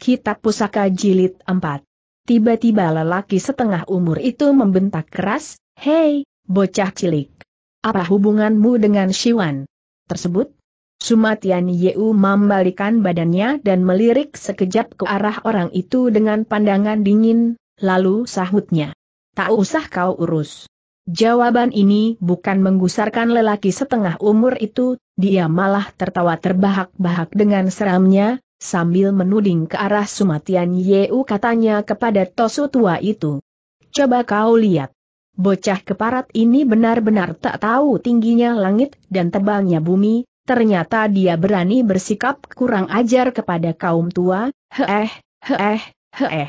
Kitab Pusaka Jilid 4. Tiba-tiba lelaki setengah umur itu membentak keras, Hei, bocah cilik. Apa hubunganmu dengan Siwan? Tersebut? Sumatian Yeu membalikan badannya dan melirik sekejap ke arah orang itu dengan pandangan dingin, lalu sahutnya. Tak usah kau urus. Jawaban ini bukan menggusarkan lelaki setengah umur itu, dia malah tertawa terbahak-bahak dengan seramnya, sambil menuding ke arah Sumatian Yeu katanya kepada Tosu tua itu. Coba kau lihat. Bocah keparat ini benar-benar tak tahu tingginya langit dan tebalnya bumi, ternyata dia berani bersikap kurang ajar kepada kaum tua, heeh, heeh, heeh.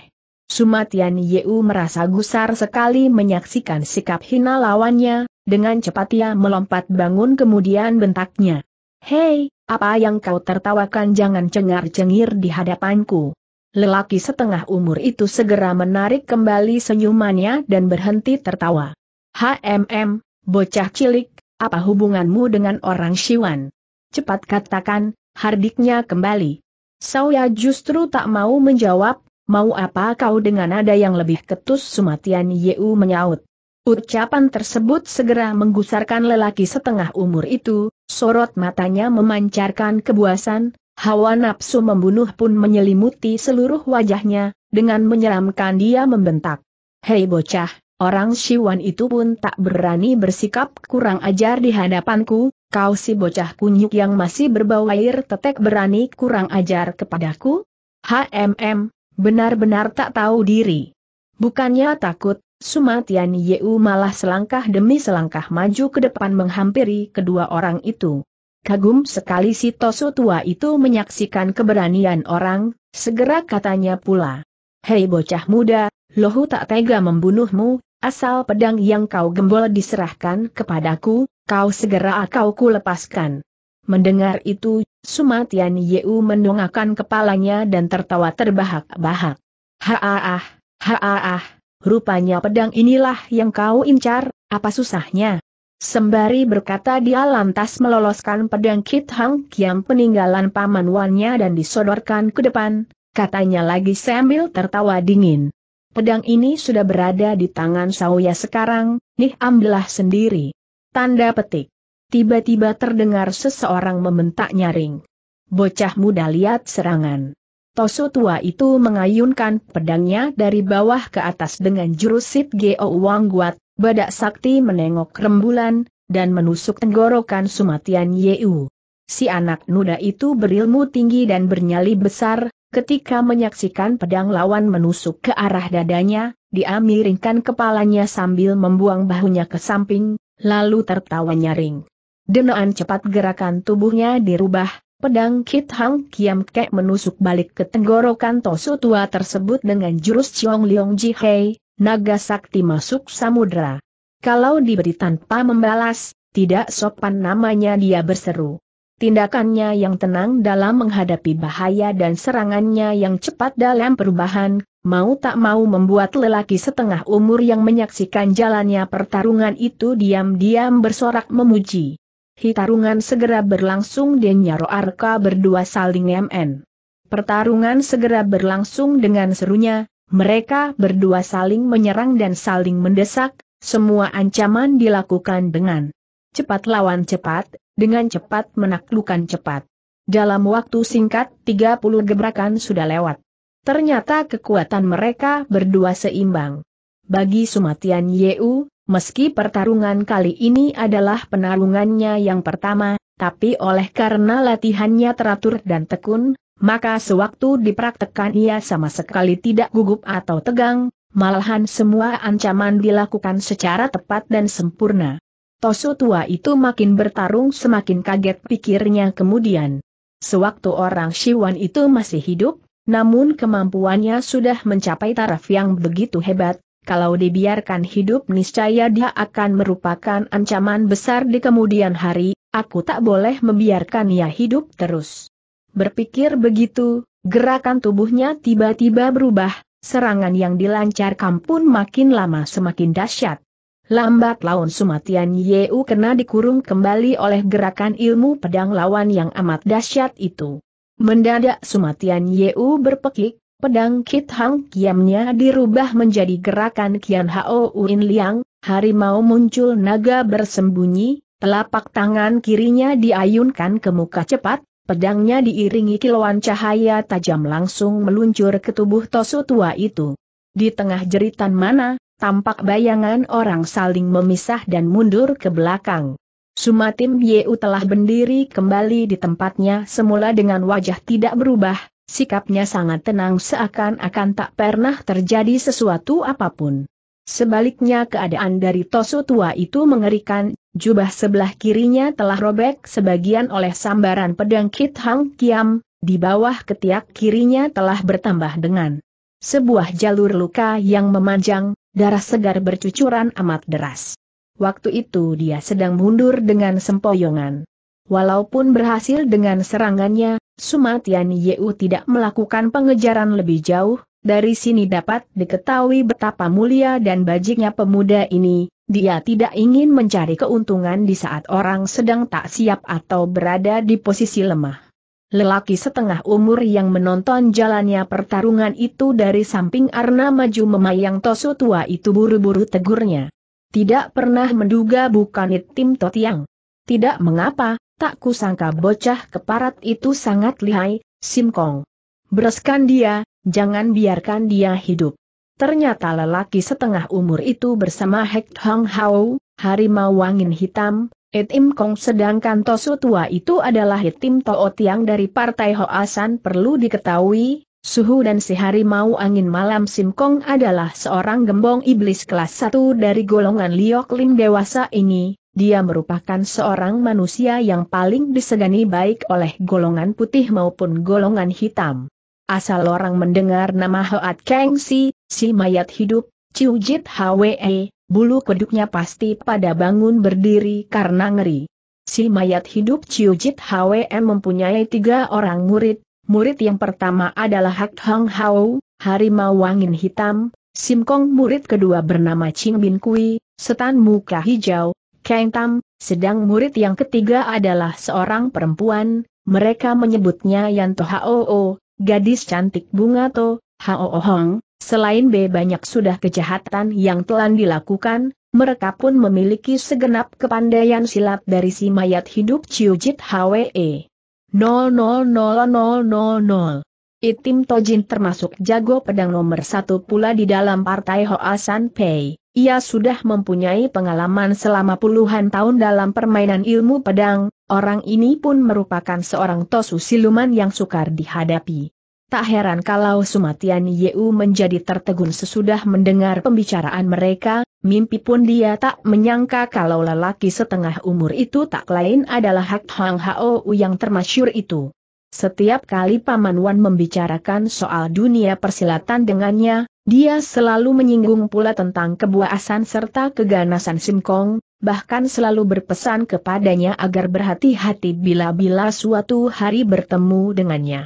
Sumatian Yeu merasa gusar sekali menyaksikan sikap hina lawannya, dengan cepat ia melompat bangun kemudian bentaknya. Hei, apa yang kau tertawakan jangan cengar-cengir di hadapanku. Lelaki setengah umur itu segera menarik kembali senyumannya dan berhenti tertawa. HMM, bocah cilik, apa hubunganmu dengan orang Siwan? Cepat katakan, hardiknya kembali. Saya justru tak mau menjawab, mau apa kau dengan nada yang lebih ketus Sumatian Yeu menyaut. Ucapan tersebut segera menggusarkan lelaki setengah umur itu, sorot matanya memancarkan kebuasan, hawa nafsu membunuh pun menyelimuti seluruh wajahnya, dengan menyeramkan dia membentak. Hei bocah, orang Siwan itu pun tak berani bersikap kurang ajar di hadapanku, kau si bocah kunyuk yang masih berbau air tetek berani kurang ajar kepadaku? HMM, benar-benar tak tahu diri. Bukannya takut, Sumatian Yeu malah selangkah demi selangkah maju ke depan menghampiri kedua orang itu. Kagum sekali si Toso tua itu menyaksikan keberanian orang, segera katanya pula. Hei bocah muda, lohu tak tega membunuhmu, asal pedang yang kau gembol diserahkan kepadaku, kau segera akau ku lepaskan. Mendengar itu, Sumatian Yeu mendongakkan kepalanya dan tertawa terbahak-bahak. Haaah, haaah, Rupanya pedang inilah yang kau incar, apa susahnya? Sembari berkata dia lantas meloloskan pedang Kit Hang Kiam peninggalan paman Wannya dan disodorkan ke depan, katanya lagi sambil tertawa dingin. Pedang ini sudah berada di tangan Sauya sekarang, nih ambillah sendiri. Tanda petik. Tiba-tiba terdengar seseorang membentak nyaring. Bocah muda lihat serangan. Tosu tua itu mengayunkan pedangnya dari bawah ke atas dengan jurus jurusit Geo Wang Guat, badak sakti menengok rembulan, dan menusuk tenggorokan Sumatian Yeu. Si anak nuda itu berilmu tinggi dan bernyali besar, ketika menyaksikan pedang lawan menusuk ke arah dadanya, dia miringkan kepalanya sambil membuang bahunya ke samping, lalu tertawa nyaring. Denaan cepat gerakan tubuhnya dirubah, Pedang Kit Hang Kiam Kek menusuk balik ke tenggorokan Tosu tua tersebut dengan jurus Chong Liong Ji Hei, naga sakti masuk samudra. Kalau diberi tanpa membalas, tidak sopan namanya dia berseru. Tindakannya yang tenang dalam menghadapi bahaya dan serangannya yang cepat dalam perubahan, mau tak mau membuat lelaki setengah umur yang menyaksikan jalannya pertarungan itu diam-diam bersorak memuji hitarungan segera berlangsung dan Nyaro Arka berdua saling MN. Pertarungan segera berlangsung dengan serunya, mereka berdua saling menyerang dan saling mendesak, semua ancaman dilakukan dengan cepat lawan cepat, dengan cepat menaklukkan cepat. Dalam waktu singkat 30 gebrakan sudah lewat. Ternyata kekuatan mereka berdua seimbang. Bagi Sumatian Yeu, Meski pertarungan kali ini adalah penarungannya yang pertama, tapi oleh karena latihannya teratur dan tekun, maka sewaktu dipraktekkan ia sama sekali tidak gugup atau tegang, malahan semua ancaman dilakukan secara tepat dan sempurna. Tosu tua itu makin bertarung semakin kaget pikirnya kemudian. Sewaktu orang Siwan itu masih hidup, namun kemampuannya sudah mencapai taraf yang begitu hebat, kalau dibiarkan hidup niscaya dia akan merupakan ancaman besar di kemudian hari, aku tak boleh membiarkan ia hidup terus. Berpikir begitu, gerakan tubuhnya tiba-tiba berubah, serangan yang dilancarkan pun makin lama semakin dahsyat. Lambat laun Sumatian Yeu kena dikurung kembali oleh gerakan ilmu pedang lawan yang amat dahsyat itu. Mendadak Sumatian Yeu berpekik, Pedang Kit Hang Kiamnya dirubah menjadi gerakan Kian Hao Uin Liang, harimau muncul naga bersembunyi, telapak tangan kirinya diayunkan ke muka cepat, pedangnya diiringi kilauan cahaya tajam langsung meluncur ke tubuh Tosu tua itu. Di tengah jeritan mana, tampak bayangan orang saling memisah dan mundur ke belakang. Sumatim Yeu telah berdiri kembali di tempatnya semula dengan wajah tidak berubah, Sikapnya sangat tenang seakan-akan tak pernah terjadi sesuatu apapun. Sebaliknya keadaan dari Tosu tua itu mengerikan, jubah sebelah kirinya telah robek sebagian oleh sambaran pedang Kit Hang Kiam, di bawah ketiak kirinya telah bertambah dengan sebuah jalur luka yang memanjang, darah segar bercucuran amat deras. Waktu itu dia sedang mundur dengan sempoyongan. Walaupun berhasil dengan serangannya, Sumatian Yeu tidak melakukan pengejaran lebih jauh, dari sini dapat diketahui betapa mulia dan bajiknya pemuda ini, dia tidak ingin mencari keuntungan di saat orang sedang tak siap atau berada di posisi lemah. Lelaki setengah umur yang menonton jalannya pertarungan itu dari samping Arna maju memayang Tosu tua itu buru-buru tegurnya. Tidak pernah menduga bukan It Tim Totiang. Tidak mengapa, Tak kusangka bocah keparat itu sangat lihai, Simkong. Bereskan dia, jangan biarkan dia hidup. Ternyata lelaki setengah umur itu bersama Hek Hong Hao, harimau wangin hitam, Etim Kong sedangkan Tosu tua itu adalah Etim Toot Tiang dari Partai Hoasan perlu diketahui, Suhu dan si harimau angin malam Sim Kong adalah seorang gembong iblis kelas 1 dari golongan Liok Lim dewasa ini, dia merupakan seorang manusia yang paling disegani baik oleh golongan putih maupun golongan hitam. Asal orang mendengar nama Hoat Kang Si, si mayat hidup, Ciu Jit Hwe, e, bulu kuduknya pasti pada bangun berdiri karena ngeri. Si mayat hidup Ciu Jit Hwe e mempunyai tiga orang murid, murid yang pertama adalah Hak Hong Hao, harimau wangin hitam, Simkong murid kedua bernama Ching Bin Kui, setan muka hijau, Cheng Tam, sedang murid yang ketiga adalah seorang perempuan, mereka menyebutnya Yanto Hoo, gadis cantik bunga To, Hoo Hong, selain B banyak sudah kejahatan yang telah dilakukan, mereka pun memiliki segenap kepandaian silat dari si mayat hidup Ciujit Hwe. 000000. Itim Tojin termasuk jago pedang nomor satu pula di dalam partai Hoasan Pei. Ia sudah mempunyai pengalaman selama puluhan tahun dalam permainan ilmu pedang, orang ini pun merupakan seorang tosu siluman yang sukar dihadapi. Tak heran kalau Sumatian Yeu menjadi tertegun sesudah mendengar pembicaraan mereka, mimpi pun dia tak menyangka kalau lelaki setengah umur itu tak lain adalah Hak Hang Hao yang termasyur itu. Setiap kali Paman Wan membicarakan soal dunia persilatan dengannya, dia selalu menyinggung pula tentang kebuasan serta keganasan Simkong, bahkan selalu berpesan kepadanya agar berhati-hati bila-bila suatu hari bertemu dengannya.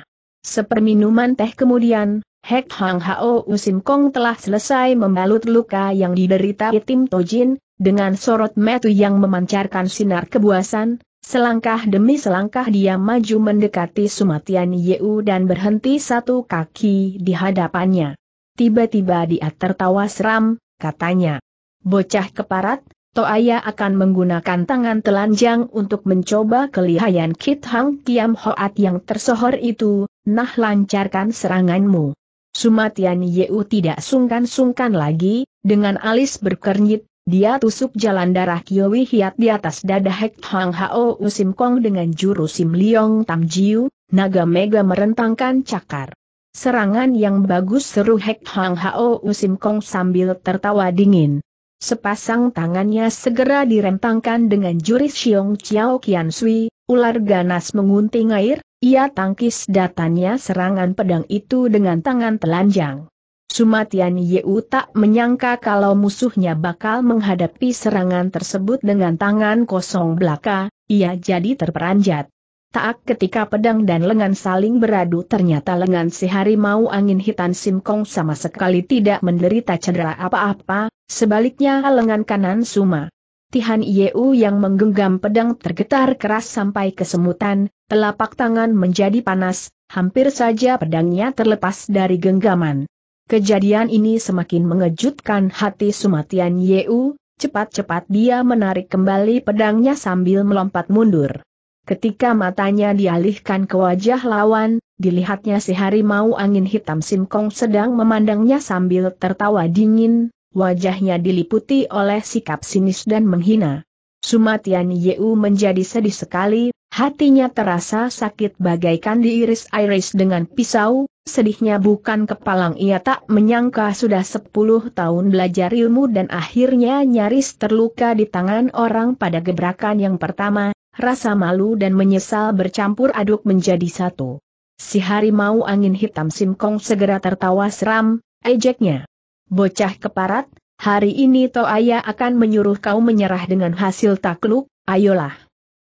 Seperminuman teh kemudian, Hek Hang Hao usim Kong telah selesai membalut luka yang diderita Tim Tojin, dengan sorot metu yang memancarkan sinar kebuasan, selangkah demi selangkah dia maju mendekati Sumatian Yeu dan berhenti satu kaki di hadapannya. Tiba-tiba dia tertawa seram, katanya. Bocah keparat, Toaya akan menggunakan tangan telanjang untuk mencoba kelihayan Kit Hang Kiam Hoat yang tersohor itu, nah lancarkan seranganmu. Sumatian Yeu tidak sungkan-sungkan lagi, dengan alis berkernyit, dia tusuk jalan darah Kiowi Hiat di atas dada Hek Hang Hao Usim Kong dengan jurus Sim Liong Tam Jiu, naga mega merentangkan cakar. Serangan yang bagus seru Hek Hang Hao Usim Kong sambil tertawa dingin. Sepasang tangannya segera direntangkan dengan juris Xiong Chiao Kian Sui, ular ganas mengunting air, ia tangkis datanya serangan pedang itu dengan tangan telanjang. Sumatian Yeu tak menyangka kalau musuhnya bakal menghadapi serangan tersebut dengan tangan kosong belaka, ia jadi terperanjat. Tak ketika pedang dan lengan saling beradu ternyata lengan si harimau angin hitam Simkong sama sekali tidak menderita cedera apa-apa, sebaliknya lengan kanan Suma. Tihan Yeu yang menggenggam pedang tergetar keras sampai kesemutan, telapak tangan menjadi panas, hampir saja pedangnya terlepas dari genggaman. Kejadian ini semakin mengejutkan hati Sumatian Yeu, cepat-cepat dia menarik kembali pedangnya sambil melompat mundur. Ketika matanya dialihkan ke wajah lawan, dilihatnya si harimau angin hitam Simkong sedang memandangnya sambil tertawa dingin, wajahnya diliputi oleh sikap sinis dan menghina. Sumatian Yeu menjadi sedih sekali, hatinya terasa sakit bagaikan diiris-iris dengan pisau, sedihnya bukan kepalang ia tak menyangka sudah 10 tahun belajar ilmu dan akhirnya nyaris terluka di tangan orang pada gebrakan yang pertama, rasa malu dan menyesal bercampur aduk menjadi satu. Si harimau angin hitam Simkong segera tertawa seram, ejeknya. Bocah keparat, hari ini Toaya akan menyuruh kau menyerah dengan hasil takluk, ayolah.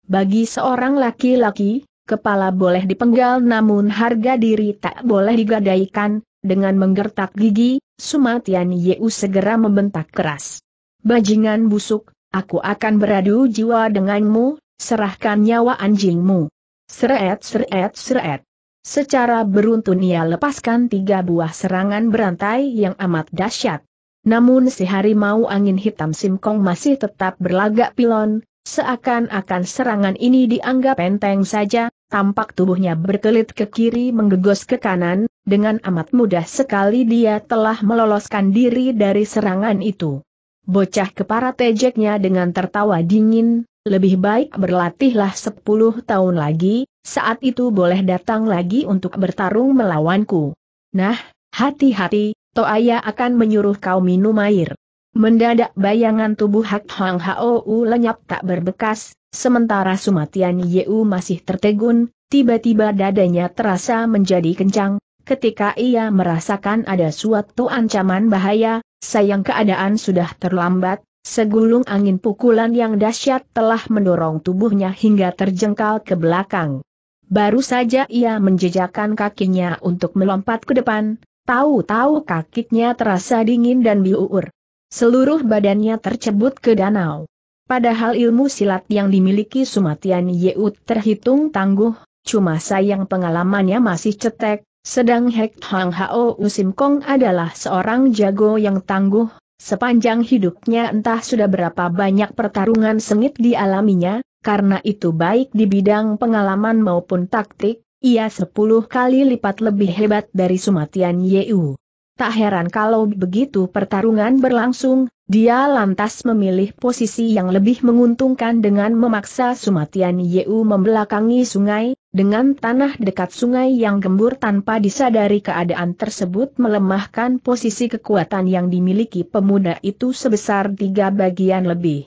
Bagi seorang laki-laki, kepala boleh dipenggal namun harga diri tak boleh digadaikan, dengan menggertak gigi, Sumatian Yeu segera membentak keras. Bajingan busuk, aku akan beradu jiwa denganmu, Serahkan nyawa anjingmu. Seret seret seret. Secara beruntun ia lepaskan tiga buah serangan berantai yang amat dahsyat. Namun si harimau angin hitam Simkong masih tetap berlagak pilon, seakan-akan serangan ini dianggap enteng saja, tampak tubuhnya berkelit ke kiri menggegos ke kanan, dengan amat mudah sekali dia telah meloloskan diri dari serangan itu. Bocah kepara tejeknya dengan tertawa dingin, lebih baik berlatihlah sepuluh tahun lagi, saat itu boleh datang lagi untuk bertarung melawanku. Nah, hati-hati, Toaya akan menyuruh kau minum air. Mendadak bayangan tubuh Hak Hang Hou lenyap tak berbekas, sementara Sumatian Yeu masih tertegun, tiba-tiba dadanya terasa menjadi kencang, ketika ia merasakan ada suatu ancaman bahaya, sayang keadaan sudah terlambat, Segulung angin pukulan yang dahsyat telah mendorong tubuhnya hingga terjengkal ke belakang. Baru saja ia menjejakkan kakinya untuk melompat ke depan, tahu-tahu kakinya terasa dingin dan biuur. Seluruh badannya tercebut ke danau. Padahal ilmu silat yang dimiliki Sumatian Yeut terhitung tangguh, cuma sayang pengalamannya masih cetek, sedang Hek Hang Hao Usim Kong adalah seorang jago yang tangguh, Sepanjang hidupnya entah sudah berapa banyak pertarungan sengit dialaminya, karena itu baik di bidang pengalaman maupun taktik, ia sepuluh kali lipat lebih hebat dari Sumatian Yeu. Tak heran kalau begitu pertarungan berlangsung, dia lantas memilih posisi yang lebih menguntungkan dengan memaksa Sumatian Yeu membelakangi sungai, dengan tanah dekat sungai yang gembur tanpa disadari keadaan tersebut melemahkan posisi kekuatan yang dimiliki pemuda itu sebesar tiga bagian lebih.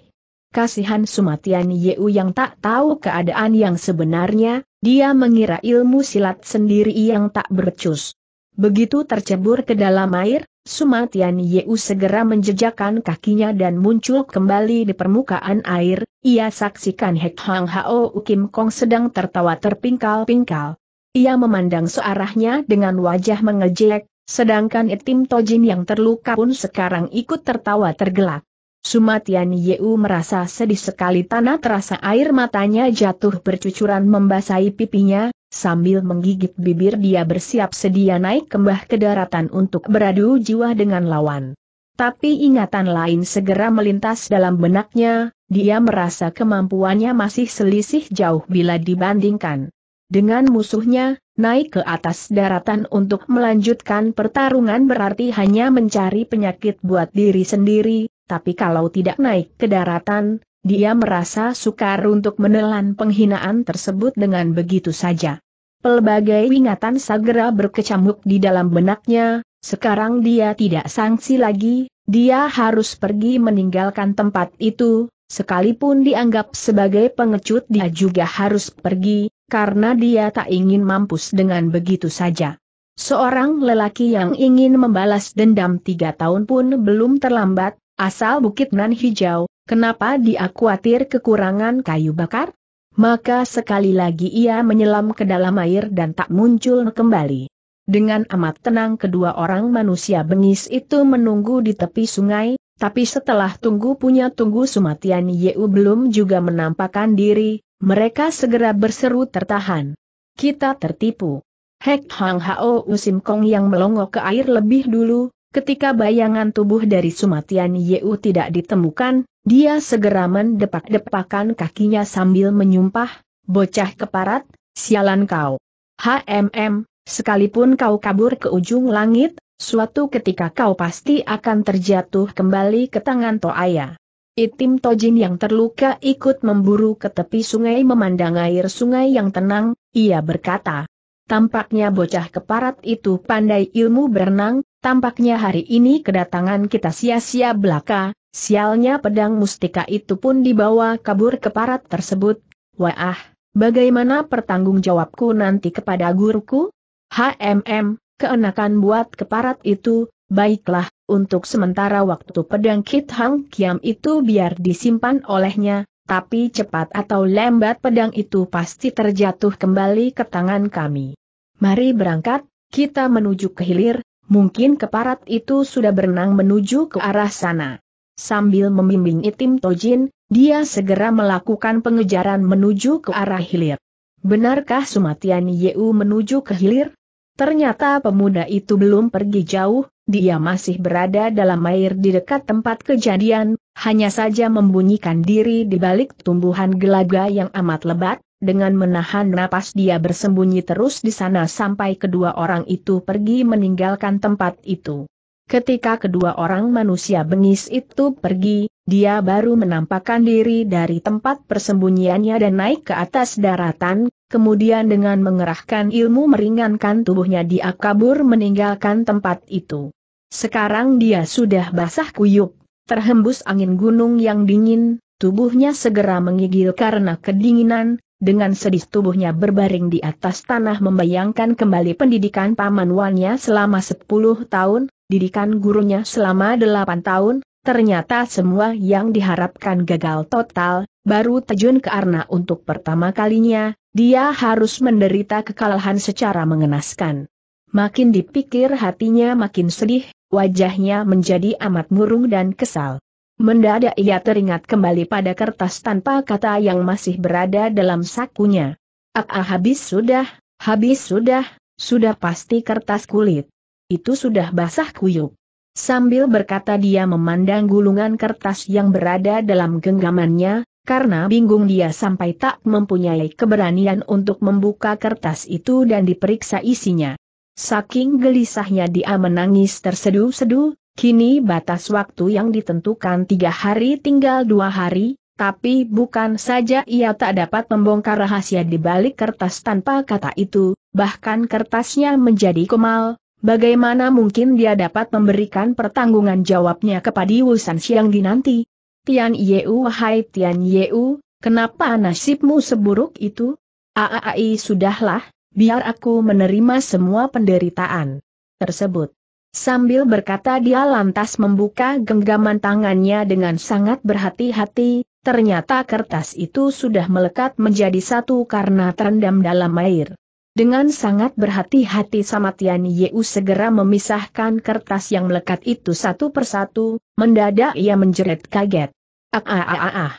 Kasihan Sumatian Yeu yang tak tahu keadaan yang sebenarnya, dia mengira ilmu silat sendiri yang tak bercus. Begitu tercebur ke dalam air, Sumatian Yeu segera menjejakkan kakinya dan muncul kembali di permukaan air, ia saksikan Hek Hang Hao Kim Kong sedang tertawa terpingkal-pingkal. Ia memandang searahnya dengan wajah mengejek, sedangkan Etim Tojin yang terluka pun sekarang ikut tertawa tergelak. Sumatian Yeu merasa sedih sekali tanah terasa air matanya jatuh bercucuran membasahi pipinya, Sambil menggigit bibir dia bersiap sedia naik kembah ke daratan untuk beradu jiwa dengan lawan. Tapi ingatan lain segera melintas dalam benaknya, dia merasa kemampuannya masih selisih jauh bila dibandingkan. Dengan musuhnya, naik ke atas daratan untuk melanjutkan pertarungan berarti hanya mencari penyakit buat diri sendiri, tapi kalau tidak naik ke daratan, dia merasa sukar untuk menelan penghinaan tersebut dengan begitu saja. Pelbagai ingatan segera berkecamuk di dalam benaknya, sekarang dia tidak sangsi lagi, dia harus pergi meninggalkan tempat itu, sekalipun dianggap sebagai pengecut dia juga harus pergi, karena dia tak ingin mampus dengan begitu saja. Seorang lelaki yang ingin membalas dendam tiga tahun pun belum terlambat, asal Bukit Nan Hijau, Kenapa dia khawatir kekurangan kayu bakar? Maka sekali lagi ia menyelam ke dalam air dan tak muncul kembali. Dengan amat tenang kedua orang manusia bengis itu menunggu di tepi sungai, tapi setelah tunggu punya tunggu Sumatian Yeu belum juga menampakkan diri, mereka segera berseru tertahan. Kita tertipu. Hek Hang Hao Usim Kong yang melongo ke air lebih dulu, ketika bayangan tubuh dari Sumatian Yeu tidak ditemukan, dia segera mendepak-depakan kakinya sambil menyumpah, bocah keparat, sialan kau. HMM, sekalipun kau kabur ke ujung langit, suatu ketika kau pasti akan terjatuh kembali ke tangan Toaya. Itim Tojin yang terluka ikut memburu ke tepi sungai memandang air sungai yang tenang, ia berkata. Tampaknya bocah keparat itu pandai ilmu berenang, Tampaknya hari ini kedatangan kita sia-sia belaka, sialnya pedang mustika itu pun dibawa kabur ke parat tersebut. Wah, bagaimana pertanggung jawabku nanti kepada guruku? HMM, keenakan buat keparat itu, baiklah, untuk sementara waktu pedang Kit Hang Kiam itu biar disimpan olehnya, tapi cepat atau lambat pedang itu pasti terjatuh kembali ke tangan kami. Mari berangkat, kita menuju ke hilir, Mungkin keparat itu sudah berenang menuju ke arah sana. Sambil membimbing Itim Tojin, dia segera melakukan pengejaran menuju ke arah hilir. Benarkah Sumatian Yeu menuju ke hilir? Ternyata pemuda itu belum pergi jauh, dia masih berada dalam air di dekat tempat kejadian, hanya saja membunyikan diri di balik tumbuhan gelaga yang amat lebat, dengan menahan napas dia bersembunyi terus di sana sampai kedua orang itu pergi meninggalkan tempat itu. Ketika kedua orang manusia bengis itu pergi, dia baru menampakkan diri dari tempat persembunyiannya dan naik ke atas daratan, kemudian dengan mengerahkan ilmu meringankan tubuhnya dia kabur meninggalkan tempat itu. Sekarang dia sudah basah kuyup, terhembus angin gunung yang dingin, tubuhnya segera mengigil karena kedinginan, dengan sedih tubuhnya berbaring di atas tanah membayangkan kembali pendidikan Paman Wannya selama 10 tahun, didikan gurunya selama 8 tahun, ternyata semua yang diharapkan gagal total, baru terjun ke Arna untuk pertama kalinya, dia harus menderita kekalahan secara mengenaskan. Makin dipikir hatinya makin sedih, wajahnya menjadi amat murung dan kesal. Mendadak ia teringat kembali pada kertas tanpa kata yang masih berada dalam sakunya. Ah, ah habis sudah, habis sudah, sudah pasti kertas kulit. Itu sudah basah kuyuk. Sambil berkata dia memandang gulungan kertas yang berada dalam genggamannya, karena bingung dia sampai tak mempunyai keberanian untuk membuka kertas itu dan diperiksa isinya. Saking gelisahnya dia menangis terseduh-seduh, Kini batas waktu yang ditentukan tiga hari tinggal dua hari, tapi bukan saja ia tak dapat membongkar rahasia di balik kertas tanpa kata itu, bahkan kertasnya menjadi kemal, bagaimana mungkin dia dapat memberikan pertanggungan jawabnya kepada Wusan Siang dinanti? Tian Yeu Hai Tian Yeu, kenapa nasibmu seburuk itu? Aai sudahlah, biar aku menerima semua penderitaan tersebut. Sambil berkata dia lantas membuka genggaman tangannya dengan sangat berhati-hati, ternyata kertas itu sudah melekat menjadi satu karena terendam dalam air. Dengan sangat berhati-hati Samatian Yeu segera memisahkan kertas yang melekat itu satu persatu, mendadak ia menjerit kaget. Ah ah ah ah, ah.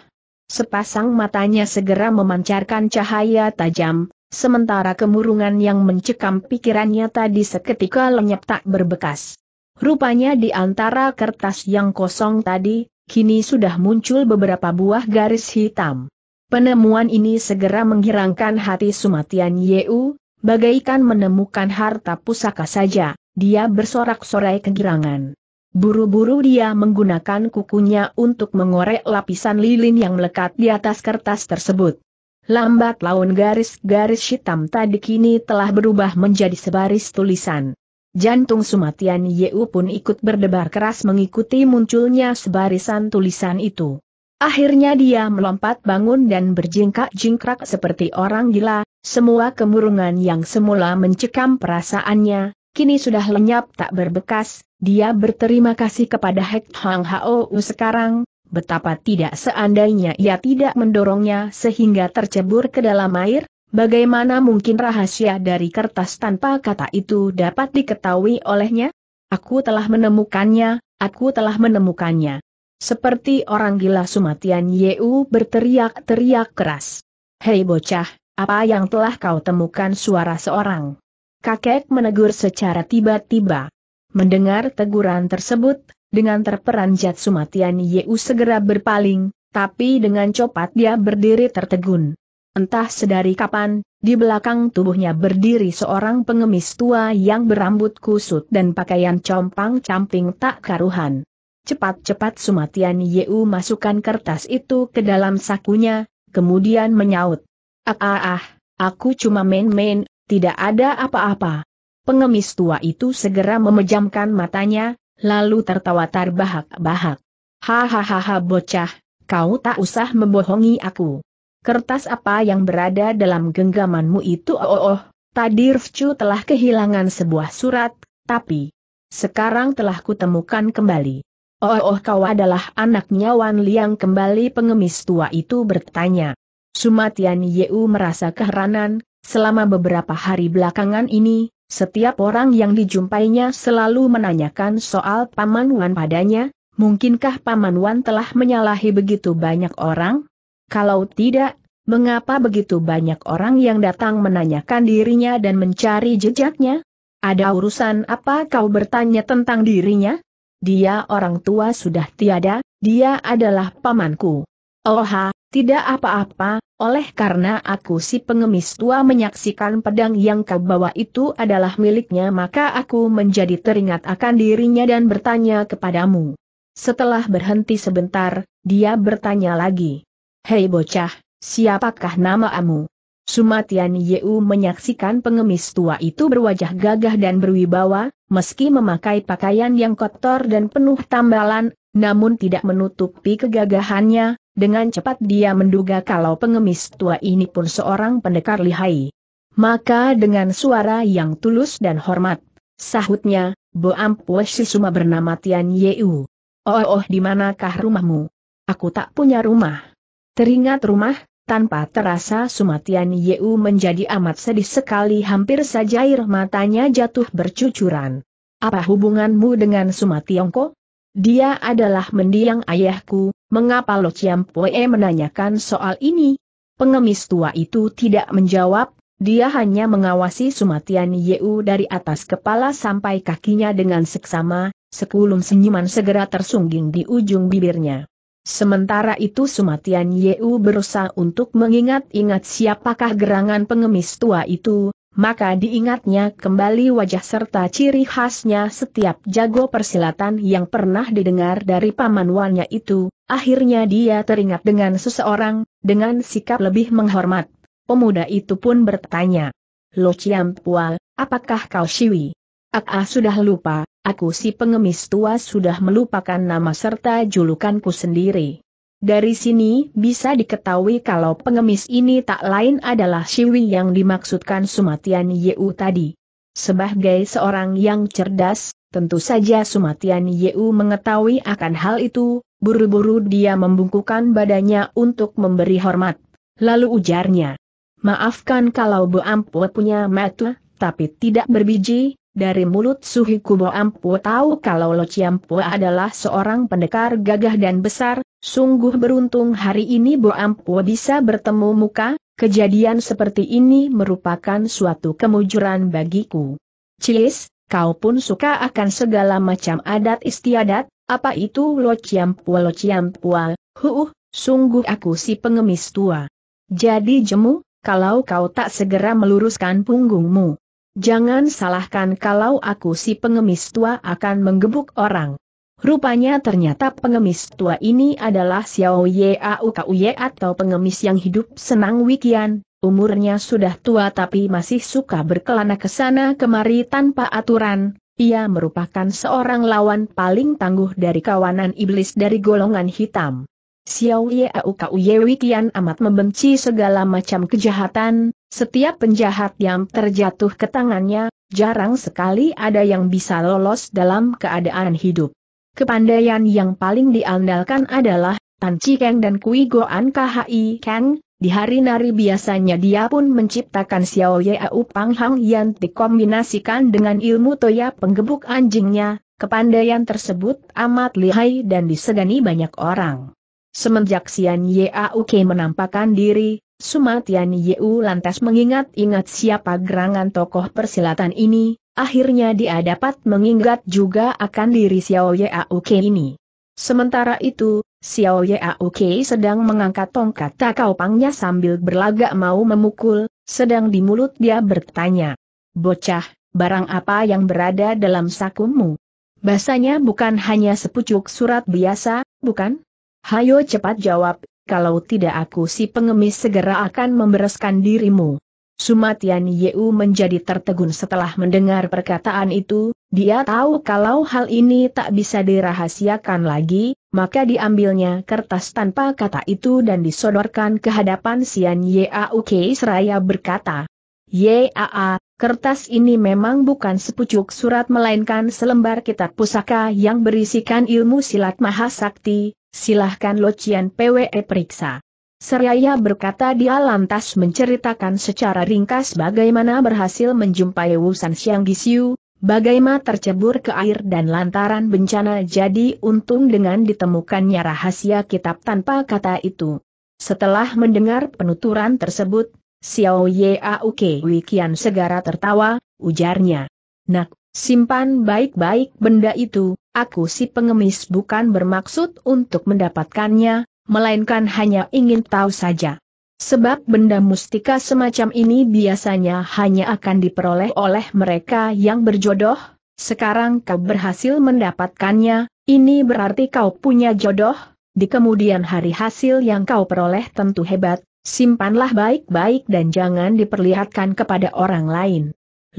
Sepasang matanya segera memancarkan cahaya tajam, sementara kemurungan yang mencekam pikirannya tadi seketika lenyap tak berbekas. Rupanya di antara kertas yang kosong tadi, kini sudah muncul beberapa buah garis hitam. Penemuan ini segera menghirangkan hati Sumatian Yeu, bagaikan menemukan harta pusaka saja, dia bersorak-sorai kegirangan. Buru-buru dia menggunakan kukunya untuk mengorek lapisan lilin yang melekat di atas kertas tersebut. Lambat laun garis-garis hitam tadi kini telah berubah menjadi sebaris tulisan. Jantung Sumatian Yeu pun ikut berdebar keras mengikuti munculnya sebarisan tulisan itu. Akhirnya dia melompat bangun dan berjingkak-jingkrak seperti orang gila, semua kemurungan yang semula mencekam perasaannya, kini sudah lenyap tak berbekas, dia berterima kasih kepada Hek Hang Hao sekarang, betapa tidak seandainya ia tidak mendorongnya sehingga tercebur ke dalam air, bagaimana mungkin rahasia dari kertas tanpa kata itu dapat diketahui olehnya? Aku telah menemukannya, aku telah menemukannya. Seperti orang gila Sumatian Yeu berteriak-teriak keras. Hei bocah, apa yang telah kau temukan suara seorang? Kakek menegur secara tiba-tiba. Mendengar teguran tersebut, dengan terperanjat Sumatian Yeu segera berpaling, tapi dengan cepat dia berdiri tertegun. Entah sedari kapan, di belakang tubuhnya berdiri seorang pengemis tua yang berambut kusut dan pakaian compang-camping tak karuhan. Cepat-cepat Sumatian Yeu masukkan kertas itu ke dalam sakunya, kemudian menyaut. Ah ah ah, aku cuma main-main, tidak ada apa-apa. Pengemis tua itu segera memejamkan matanya, lalu tertawa terbahak-bahak. Hahaha bocah, kau tak usah membohongi aku. Kertas apa yang berada dalam genggamanmu itu oh oh, oh. tadi Rfcu telah kehilangan sebuah surat, tapi sekarang telah kutemukan kembali. Oh oh, oh kau adalah anaknya Wan Liang kembali pengemis tua itu bertanya. Sumatian Yeu merasa keheranan, selama beberapa hari belakangan ini, setiap orang yang dijumpainya selalu menanyakan soal Paman Wan padanya, mungkinkah Paman Wan telah menyalahi begitu banyak orang? Kalau tidak, mengapa begitu banyak orang yang datang menanyakan dirinya dan mencari jejaknya? Ada urusan apa kau bertanya tentang dirinya? Dia orang tua sudah tiada, dia adalah pamanku. Oha, tidak apa-apa, oleh karena aku si pengemis tua menyaksikan pedang yang kau bawa itu adalah miliknya maka aku menjadi teringat akan dirinya dan bertanya kepadamu. Setelah berhenti sebentar, dia bertanya lagi. Hei bocah, siapakah nama kamu? Sumatian Yeu menyaksikan pengemis tua itu berwajah gagah dan berwibawa, meski memakai pakaian yang kotor dan penuh tambalan, namun tidak menutupi kegagahannya, dengan cepat dia menduga kalau pengemis tua ini pun seorang pendekar lihai. Maka dengan suara yang tulus dan hormat, sahutnya, Bo Ampue Suma bernama Tian Yeu. Oh, oh, oh manakah rumahmu? Aku tak punya rumah. Teringat rumah, tanpa terasa Sumatian Yeu menjadi amat sedih sekali hampir saja air matanya jatuh bercucuran. Apa hubunganmu dengan Sumationgko? Dia adalah mendiang ayahku, mengapa Lo Chiam Pue menanyakan soal ini? Pengemis tua itu tidak menjawab, dia hanya mengawasi Sumatian Yeu dari atas kepala sampai kakinya dengan seksama, sekulum senyuman segera tersungging di ujung bibirnya. Sementara itu Sumatian Yeu berusaha untuk mengingat-ingat siapakah gerangan pengemis tua itu, maka diingatnya kembali wajah serta ciri khasnya setiap jago persilatan yang pernah didengar dari paman wannya itu, akhirnya dia teringat dengan seseorang, dengan sikap lebih menghormat. Pemuda itu pun bertanya, Lo Chiam Pual, apakah kau Siwi? Aku ah, ah, sudah lupa, aku si pengemis tua sudah melupakan nama serta julukanku sendiri. Dari sini bisa diketahui kalau pengemis ini tak lain adalah Siwi yang dimaksudkan Sumatian Yeu tadi. Sebagai seorang yang cerdas, tentu saja Sumatian Yeu mengetahui akan hal itu, buru-buru dia membungkukan badannya untuk memberi hormat. Lalu ujarnya, Maafkan kalau Bu Ampu punya metu, tapi tidak berbiji, dari mulut Suhiku Bu Ampu tahu kalau Lo Ciampu adalah seorang pendekar gagah dan besar, Sungguh beruntung hari ini Bo Ampo bisa bertemu muka, kejadian seperti ini merupakan suatu kemujuran bagiku. Cis, kau pun suka akan segala macam adat istiadat, apa itu lo ciampua lo ciampua, huuh, sungguh aku si pengemis tua. Jadi jemu, kalau kau tak segera meluruskan punggungmu. Jangan salahkan kalau aku si pengemis tua akan menggebuk orang. Rupanya ternyata pengemis tua ini adalah Xiao Ye Au Kau atau pengemis yang hidup senang wikian, umurnya sudah tua tapi masih suka berkelana ke sana kemari tanpa aturan. Ia merupakan seorang lawan paling tangguh dari kawanan iblis dari golongan hitam. Xiao Ye Au Kau Ye Wikian amat membenci segala macam kejahatan, setiap penjahat yang terjatuh ke tangannya, jarang sekali ada yang bisa lolos dalam keadaan hidup. Kepandaian yang paling diandalkan adalah Tan Chikeng dan Kui Goan KHI Kang, di hari nari biasanya dia pun menciptakan Xiao Yau Pang Hang yang dikombinasikan dengan ilmu toya penggebuk anjingnya, kepandaian tersebut amat lihai dan disegani banyak orang. Semenjak Xian Au Ke menampakkan diri, Sumatian Yeu lantas mengingat-ingat siapa gerangan tokoh persilatan ini, Akhirnya dia dapat mengingat juga akan diri Xiao Yaoke ini. Sementara itu, Xiao Yaoke sedang mengangkat tongkat takaupangnya sambil berlagak mau memukul, sedang di mulut dia bertanya. Bocah, barang apa yang berada dalam sakumu? Bahasanya bukan hanya sepucuk surat biasa, bukan? Hayo cepat jawab, kalau tidak aku si pengemis segera akan membereskan dirimu. Sumatian Yeu menjadi tertegun setelah mendengar perkataan itu, dia tahu kalau hal ini tak bisa dirahasiakan lagi, maka diambilnya kertas tanpa kata itu dan disodorkan ke hadapan Sian Yeu Kei seraya berkata, Yaa, kertas ini memang bukan sepucuk surat melainkan selembar kitab pusaka yang berisikan ilmu silat mahasakti, silahkan Locian PWE periksa. Seraya berkata dia lantas menceritakan secara ringkas bagaimana berhasil menjumpai Wusan Xiang Gisiu, bagaimana tercebur ke air dan lantaran bencana jadi untung dengan ditemukannya rahasia kitab tanpa kata itu. Setelah mendengar penuturan tersebut, Xiao Yaoke Wikian segera tertawa, ujarnya. Nak, simpan baik-baik benda itu, aku si pengemis bukan bermaksud untuk mendapatkannya, melainkan hanya ingin tahu saja. Sebab benda mustika semacam ini biasanya hanya akan diperoleh oleh mereka yang berjodoh, sekarang kau berhasil mendapatkannya, ini berarti kau punya jodoh, di kemudian hari hasil yang kau peroleh tentu hebat, simpanlah baik-baik dan jangan diperlihatkan kepada orang lain.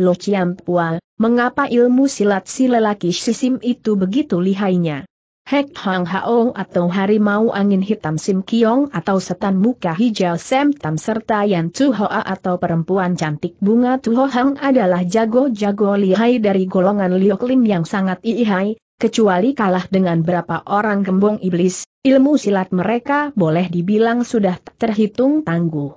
Lo Ciampua, mengapa ilmu silat si lelaki sisim itu begitu lihainya? Hek Hang Haong atau Harimau Angin Hitam Sim Kiong atau Setan Muka Hijau Sam Tam serta Yan Chu Hoa atau Perempuan Cantik Bunga Tu Ho Hang adalah jago-jago lihai dari golongan Liok Lim yang sangat lihai, kecuali kalah dengan berapa orang gembong iblis, ilmu silat mereka boleh dibilang sudah terhitung tangguh.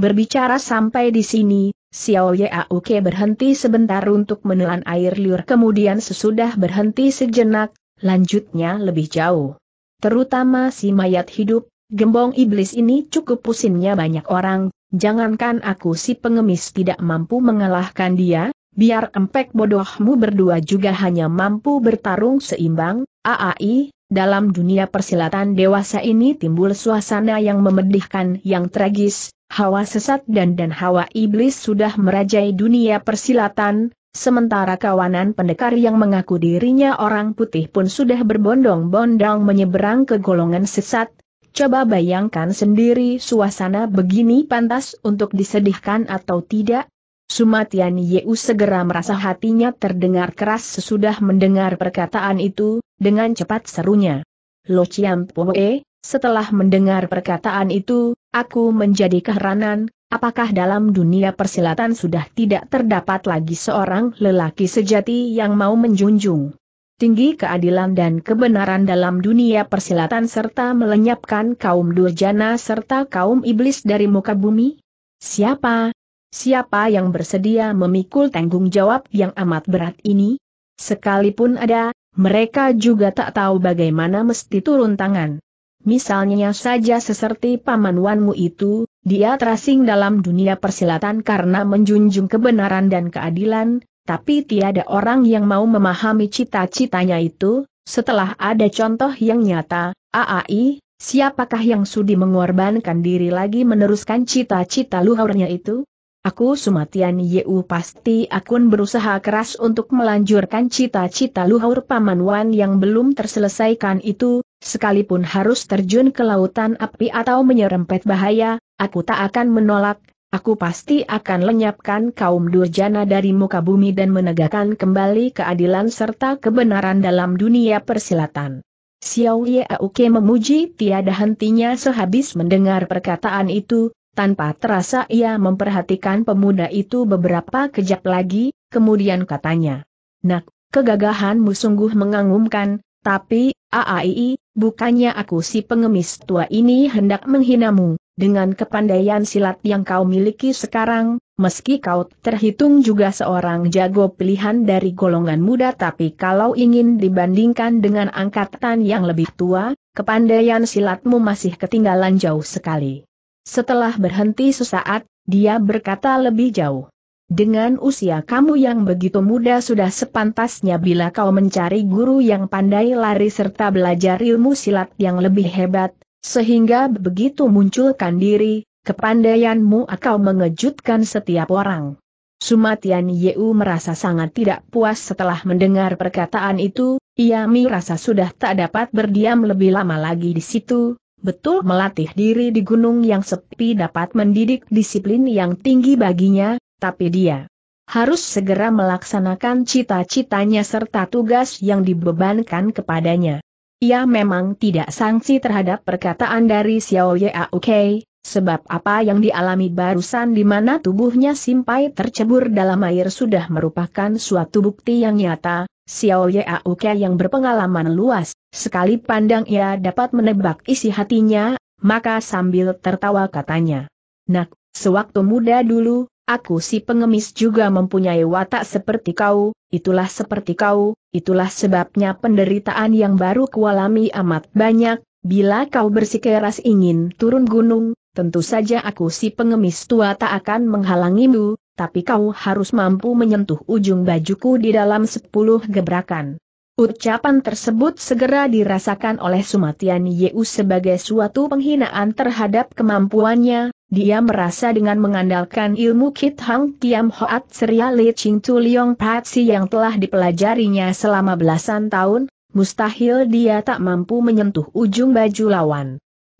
Berbicara sampai di sini, Xiao Yauke berhenti sebentar untuk menelan air liur kemudian sesudah berhenti sejenak, Lanjutnya lebih jauh. Terutama si mayat hidup, gembong iblis ini cukup pusingnya banyak orang, jangankan aku si pengemis tidak mampu mengalahkan dia, biar empek bodohmu berdua juga hanya mampu bertarung seimbang, aai, dalam dunia persilatan dewasa ini timbul suasana yang memedihkan yang tragis, hawa sesat dan dan hawa iblis sudah merajai dunia persilatan, Sementara kawanan pendekar yang mengaku dirinya orang putih pun sudah berbondong-bondong menyeberang ke golongan sesat, coba bayangkan sendiri suasana begini pantas untuk disedihkan atau tidak? Sumatian Yeu segera merasa hatinya terdengar keras sesudah mendengar perkataan itu, dengan cepat serunya. Lo Chiam Poe, setelah mendengar perkataan itu, aku menjadi keheranan, Apakah dalam dunia persilatan sudah tidak terdapat lagi seorang lelaki sejati yang mau menjunjung tinggi keadilan dan kebenaran dalam dunia persilatan serta melenyapkan kaum durjana serta kaum iblis dari muka bumi? Siapa? Siapa yang bersedia memikul tanggung jawab yang amat berat ini? Sekalipun ada, mereka juga tak tahu bagaimana mesti turun tangan. Misalnya saja seserti pamanwanmu itu, dia terasing dalam dunia persilatan karena menjunjung kebenaran dan keadilan, tapi tiada orang yang mau memahami cita-citanya itu, setelah ada contoh yang nyata, AAI, siapakah yang sudi mengorbankan diri lagi meneruskan cita-cita luhurnya itu? Aku Sumatian Yeu pasti akun berusaha keras untuk melanjurkan cita-cita luhur paman Wan yang belum terselesaikan itu, sekalipun harus terjun ke lautan api atau menyerempet bahaya, aku tak akan menolak, aku pasti akan lenyapkan kaum durjana dari muka bumi dan menegakkan kembali keadilan serta kebenaran dalam dunia persilatan. Xiao Yeauke memuji tiada hentinya sehabis mendengar perkataan itu, tanpa terasa ia memperhatikan pemuda itu beberapa kejap lagi, kemudian katanya, Nak, kegagahanmu sungguh mengangumkan, tapi, AAI, bukannya aku si pengemis tua ini hendak menghinamu, dengan kepandaian silat yang kau miliki sekarang, meski kau terhitung juga seorang jago pilihan dari golongan muda tapi kalau ingin dibandingkan dengan angkatan yang lebih tua, kepandaian silatmu masih ketinggalan jauh sekali. Setelah berhenti sesaat, dia berkata lebih jauh. Dengan usia kamu yang begitu muda sudah sepantasnya bila kau mencari guru yang pandai lari serta belajar ilmu silat yang lebih hebat, sehingga begitu munculkan diri, kepandaianmu akan mengejutkan setiap orang. Sumatian Yeu merasa sangat tidak puas setelah mendengar perkataan itu, ia merasa sudah tak dapat berdiam lebih lama lagi di situ, Betul melatih diri di gunung yang sepi dapat mendidik disiplin yang tinggi baginya, tapi dia harus segera melaksanakan cita-citanya serta tugas yang dibebankan kepadanya. Ia memang tidak sanksi terhadap perkataan dari Xiao Yaoke, sebab apa yang dialami barusan di mana tubuhnya simpai tercebur dalam air sudah merupakan suatu bukti yang nyata, Xiao Yaoke yang berpengalaman luas, sekali pandang ia dapat menebak isi hatinya, maka sambil tertawa katanya. Nak, sewaktu muda dulu, Aku si pengemis juga mempunyai watak seperti kau, itulah seperti kau, itulah sebabnya penderitaan yang baru kualami amat banyak, bila kau bersikeras ingin turun gunung, tentu saja aku si pengemis tua tak akan menghalangimu, tapi kau harus mampu menyentuh ujung bajuku di dalam sepuluh gebrakan. Ucapan tersebut segera dirasakan oleh Sumatian Yeu sebagai suatu penghinaan terhadap kemampuannya, dia merasa dengan mengandalkan ilmu Kit Hang Kiam Hoat Seria Li Ching Tu Leong Patsi yang telah dipelajarinya selama belasan tahun, mustahil dia tak mampu menyentuh ujung baju lawan.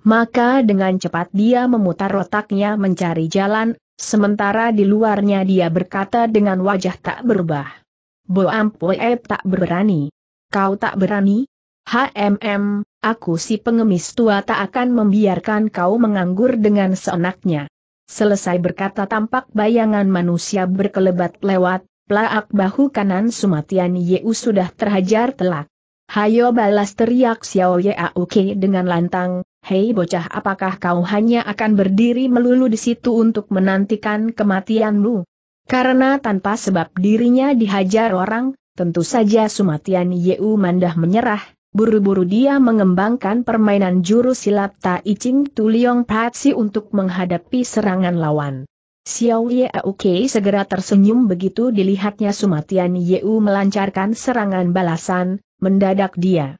Maka dengan cepat dia memutar otaknya mencari jalan, sementara di luarnya dia berkata dengan wajah tak berubah. Bo Ampue tak berani. Kau tak berani? HMM, aku si pengemis tua tak akan membiarkan kau menganggur dengan seenaknya. Selesai berkata tampak bayangan manusia berkelebat lewat, plaak bahu kanan Sumatian Yeu sudah terhajar telak. Hayo balas teriak Xiao Yeauke dengan lantang, Hei bocah apakah kau hanya akan berdiri melulu di situ untuk menantikan kematianmu? Karena tanpa sebab dirinya dihajar orang, tentu saja Sumatian Yeu mandah menyerah, buru-buru dia mengembangkan permainan juru silap Tai Ching Tuliong Patsi untuk menghadapi serangan lawan. Xiao Yeauke segera tersenyum begitu dilihatnya Sumatian Yeu melancarkan serangan balasan, mendadak dia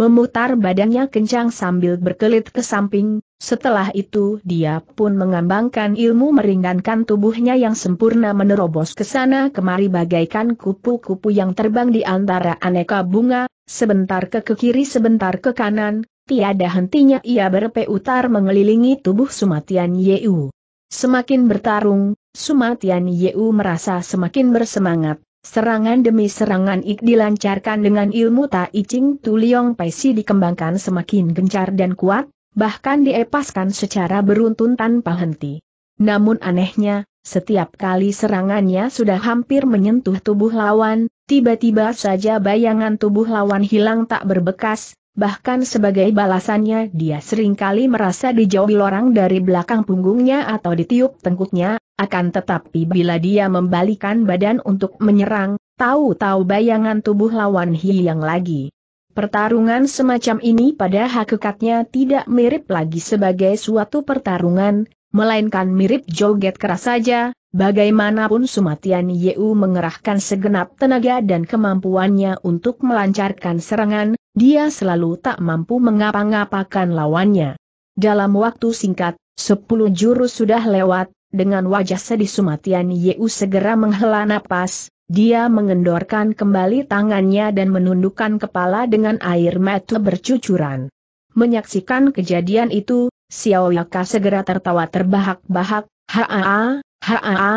memutar badannya kencang sambil berkelit ke samping, setelah itu dia pun mengambangkan ilmu meringankan tubuhnya yang sempurna menerobos ke sana kemari bagaikan kupu-kupu yang terbang di antara aneka bunga, sebentar ke, ke kiri sebentar ke kanan, tiada hentinya ia berputar mengelilingi tubuh Sumatian Yeu. Semakin bertarung, Sumatian Yeu merasa semakin bersemangat, Serangan demi serangan Ik dilancarkan dengan ilmu Tai Ching Tu Liong Pai Si dikembangkan semakin gencar dan kuat, bahkan diepaskan secara beruntun tanpa henti. Namun anehnya, setiap kali serangannya sudah hampir menyentuh tubuh lawan, tiba-tiba saja bayangan tubuh lawan hilang tak berbekas, Bahkan sebagai balasannya dia seringkali merasa dijauhi orang dari belakang punggungnya atau ditiup tengkuknya, akan tetapi bila dia membalikan badan untuk menyerang, tahu-tahu bayangan tubuh lawan hilang lagi. Pertarungan semacam ini pada hakikatnya tidak mirip lagi sebagai suatu pertarungan, melainkan mirip joget keras saja, Bagaimanapun Sumatian Yeu mengerahkan segenap tenaga dan kemampuannya untuk melancarkan serangan, dia selalu tak mampu mengapa-ngapakan lawannya. Dalam waktu singkat, sepuluh jurus sudah lewat, dengan wajah sedih Sumatian Yeu segera menghela napas, dia mengendorkan kembali tangannya dan menundukkan kepala dengan air mata bercucuran. Menyaksikan kejadian itu, Xiao Yaka segera tertawa terbahak-bahak, ha haa, haa,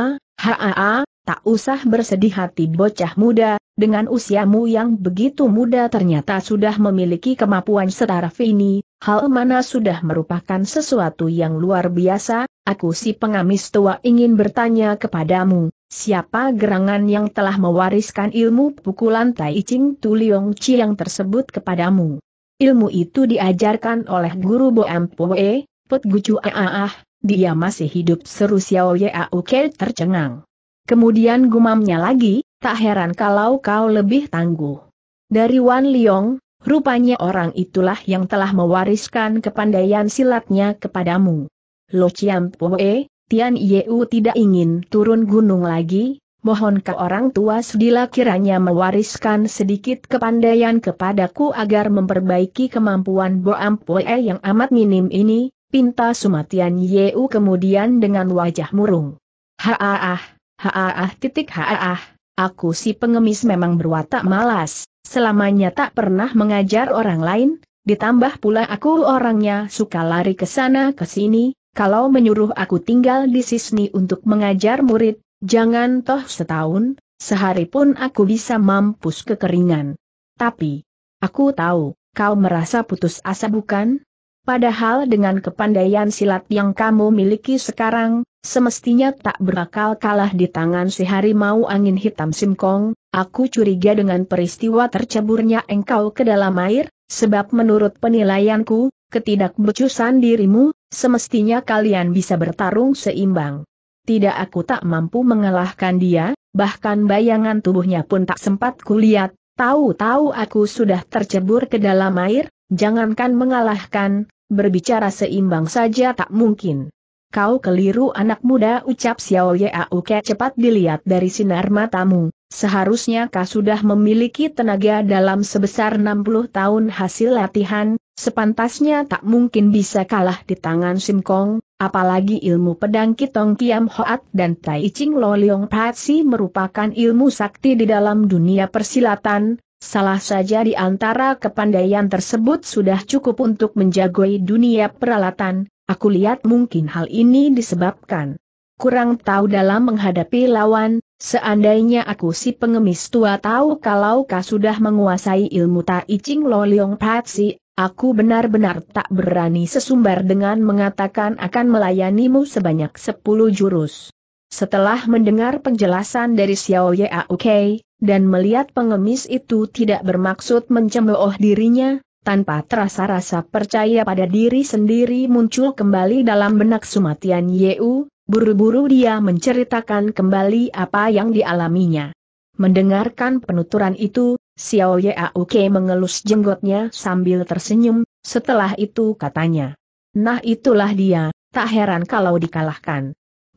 haa, Tak usah bersedih hati bocah muda, dengan usiamu yang begitu muda ternyata sudah memiliki kemampuan setara ini, hal mana sudah merupakan sesuatu yang luar biasa, aku si pengamis tua ingin bertanya kepadamu, siapa gerangan yang telah mewariskan ilmu pukulan Tai Ching Tu Liong yang tersebut kepadamu? Ilmu itu diajarkan oleh guru Boam Poe, Put Gucu Aah, dia masih hidup seru Xiao Ye Ke tercengang. Kemudian gumamnya lagi, tak heran kalau kau lebih tangguh. Dari Wan Liong, rupanya orang itulah yang telah mewariskan kepandaian silatnya kepadamu. Lo Chiam Pue, Tian Yeu tidak ingin turun gunung lagi, mohon ke orang tua sedila kiranya mewariskan sedikit kepandaian kepadaku agar memperbaiki kemampuan Boam Pue yang amat minim ini, pinta Sumatian Yeu kemudian dengan wajah murung. Haah, Haah titik haah, aku si pengemis memang berwatak malas, selamanya tak pernah mengajar orang lain, ditambah pula aku orangnya suka lari ke sana ke sini, kalau menyuruh aku tinggal di sini untuk mengajar murid, jangan toh setahun, sehari pun aku bisa mampus kekeringan. Tapi, aku tahu, kau merasa putus asa bukan? Padahal dengan kepandaian silat yang kamu miliki sekarang, Semestinya tak berakal kalah di tangan si harimau angin hitam Simkong, aku curiga dengan peristiwa terceburnya engkau ke dalam air, sebab menurut penilaianku, ketidakbecusan dirimu, semestinya kalian bisa bertarung seimbang. Tidak aku tak mampu mengalahkan dia, bahkan bayangan tubuhnya pun tak sempat kulihat, tahu-tahu aku sudah tercebur ke dalam air, jangankan mengalahkan, berbicara seimbang saja tak mungkin. Kau keliru anak muda ucap Xiao Ke cepat dilihat dari sinar matamu. Seharusnya kau sudah memiliki tenaga dalam sebesar 60 tahun hasil latihan, sepantasnya tak mungkin bisa kalah di tangan Sim Kong. apalagi ilmu pedang Kitong Kiam Hoat dan Tai Ching Lo Leong Patsi merupakan ilmu sakti di dalam dunia persilatan, salah saja di antara kepandaian tersebut sudah cukup untuk menjagoi dunia peralatan, Aku lihat mungkin hal ini disebabkan kurang tahu dalam menghadapi lawan, seandainya aku si pengemis tua tahu kalau kau sudah menguasai ilmu Tai Ching Lo Leong Patsi, aku benar-benar tak berani sesumbar dengan mengatakan akan melayanimu sebanyak sepuluh jurus. Setelah mendengar penjelasan dari Xiao Oke, dan melihat pengemis itu tidak bermaksud mencemooh dirinya, tanpa terasa rasa percaya pada diri sendiri muncul kembali dalam benak Sumatian Yeu, buru-buru dia menceritakan kembali apa yang dialaminya. Mendengarkan penuturan itu, Xiao Yauke mengelus jenggotnya sambil tersenyum, setelah itu katanya. Nah itulah dia, tak heran kalau dikalahkan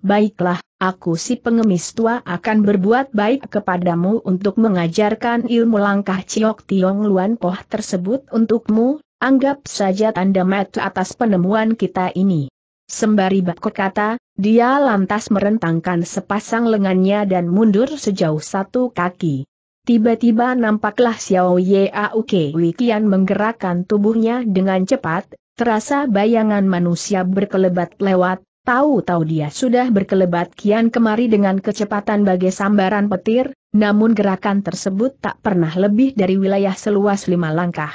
baiklah, aku si pengemis tua akan berbuat baik kepadamu untuk mengajarkan ilmu langkah Ciok Tiong Luan Poh tersebut untukmu, anggap saja tanda mata atas penemuan kita ini. Sembari Bako kata, dia lantas merentangkan sepasang lengannya dan mundur sejauh satu kaki. Tiba-tiba nampaklah Xiao Yeau Kewi Kian menggerakkan tubuhnya dengan cepat, terasa bayangan manusia berkelebat lewat, Tahu-tahu dia sudah berkelebat kian kemari dengan kecepatan bagai sambaran petir, namun gerakan tersebut tak pernah lebih dari wilayah seluas lima langkah.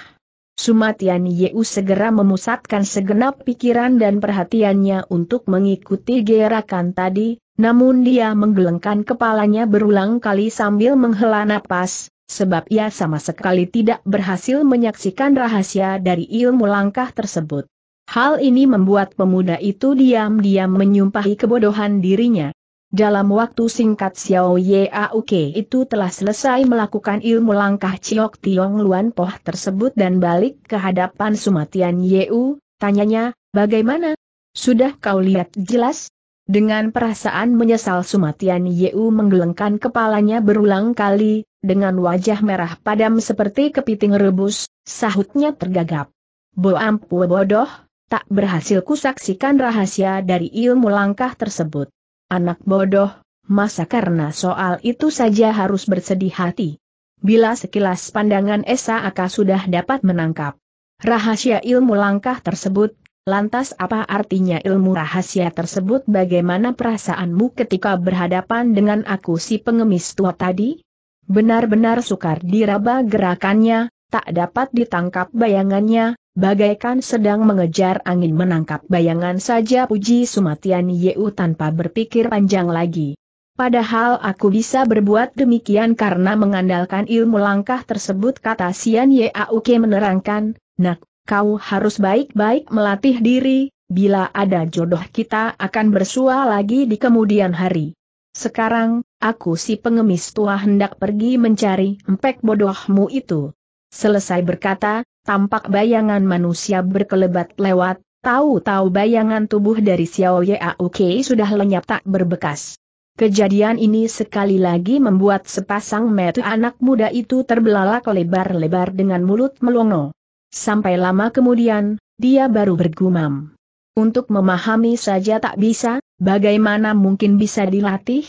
Sumatian Yeu segera memusatkan segenap pikiran dan perhatiannya untuk mengikuti gerakan tadi, namun dia menggelengkan kepalanya berulang kali sambil menghela napas, sebab ia sama sekali tidak berhasil menyaksikan rahasia dari ilmu langkah tersebut. Hal ini membuat pemuda itu diam-diam menyumpahi kebodohan dirinya. Dalam waktu singkat Xiao Yauk itu telah selesai melakukan ilmu langkah Ciok Tiong Luan Poh tersebut dan balik ke hadapan Sumatian Yeu, tanyanya, bagaimana? Sudah kau lihat jelas? Dengan perasaan menyesal Sumatian Yeu menggelengkan kepalanya berulang kali, dengan wajah merah padam seperti kepiting rebus, sahutnya tergagap. Bo bodoh, tak berhasil kusaksikan rahasia dari ilmu langkah tersebut. Anak bodoh, masa karena soal itu saja harus bersedih hati. Bila sekilas pandangan Esa Aka sudah dapat menangkap rahasia ilmu langkah tersebut, lantas apa artinya ilmu rahasia tersebut bagaimana perasaanmu ketika berhadapan dengan aku si pengemis tua tadi? Benar-benar sukar diraba gerakannya, tak dapat ditangkap bayangannya, Bagaikan sedang mengejar angin menangkap bayangan saja puji Sumatian Yeu tanpa berpikir panjang lagi. Padahal aku bisa berbuat demikian karena mengandalkan ilmu langkah tersebut kata Sian ke menerangkan, nak, kau harus baik-baik melatih diri, bila ada jodoh kita akan bersua lagi di kemudian hari. Sekarang, aku si pengemis tua hendak pergi mencari empek bodohmu itu. Selesai berkata, tampak bayangan manusia berkelebat lewat, tahu-tahu bayangan tubuh dari Xiao Yaoke sudah lenyap tak berbekas. Kejadian ini sekali lagi membuat sepasang mata anak muda itu terbelalak lebar-lebar dengan mulut melongo. Sampai lama kemudian, dia baru bergumam. Untuk memahami saja tak bisa, bagaimana mungkin bisa dilatih?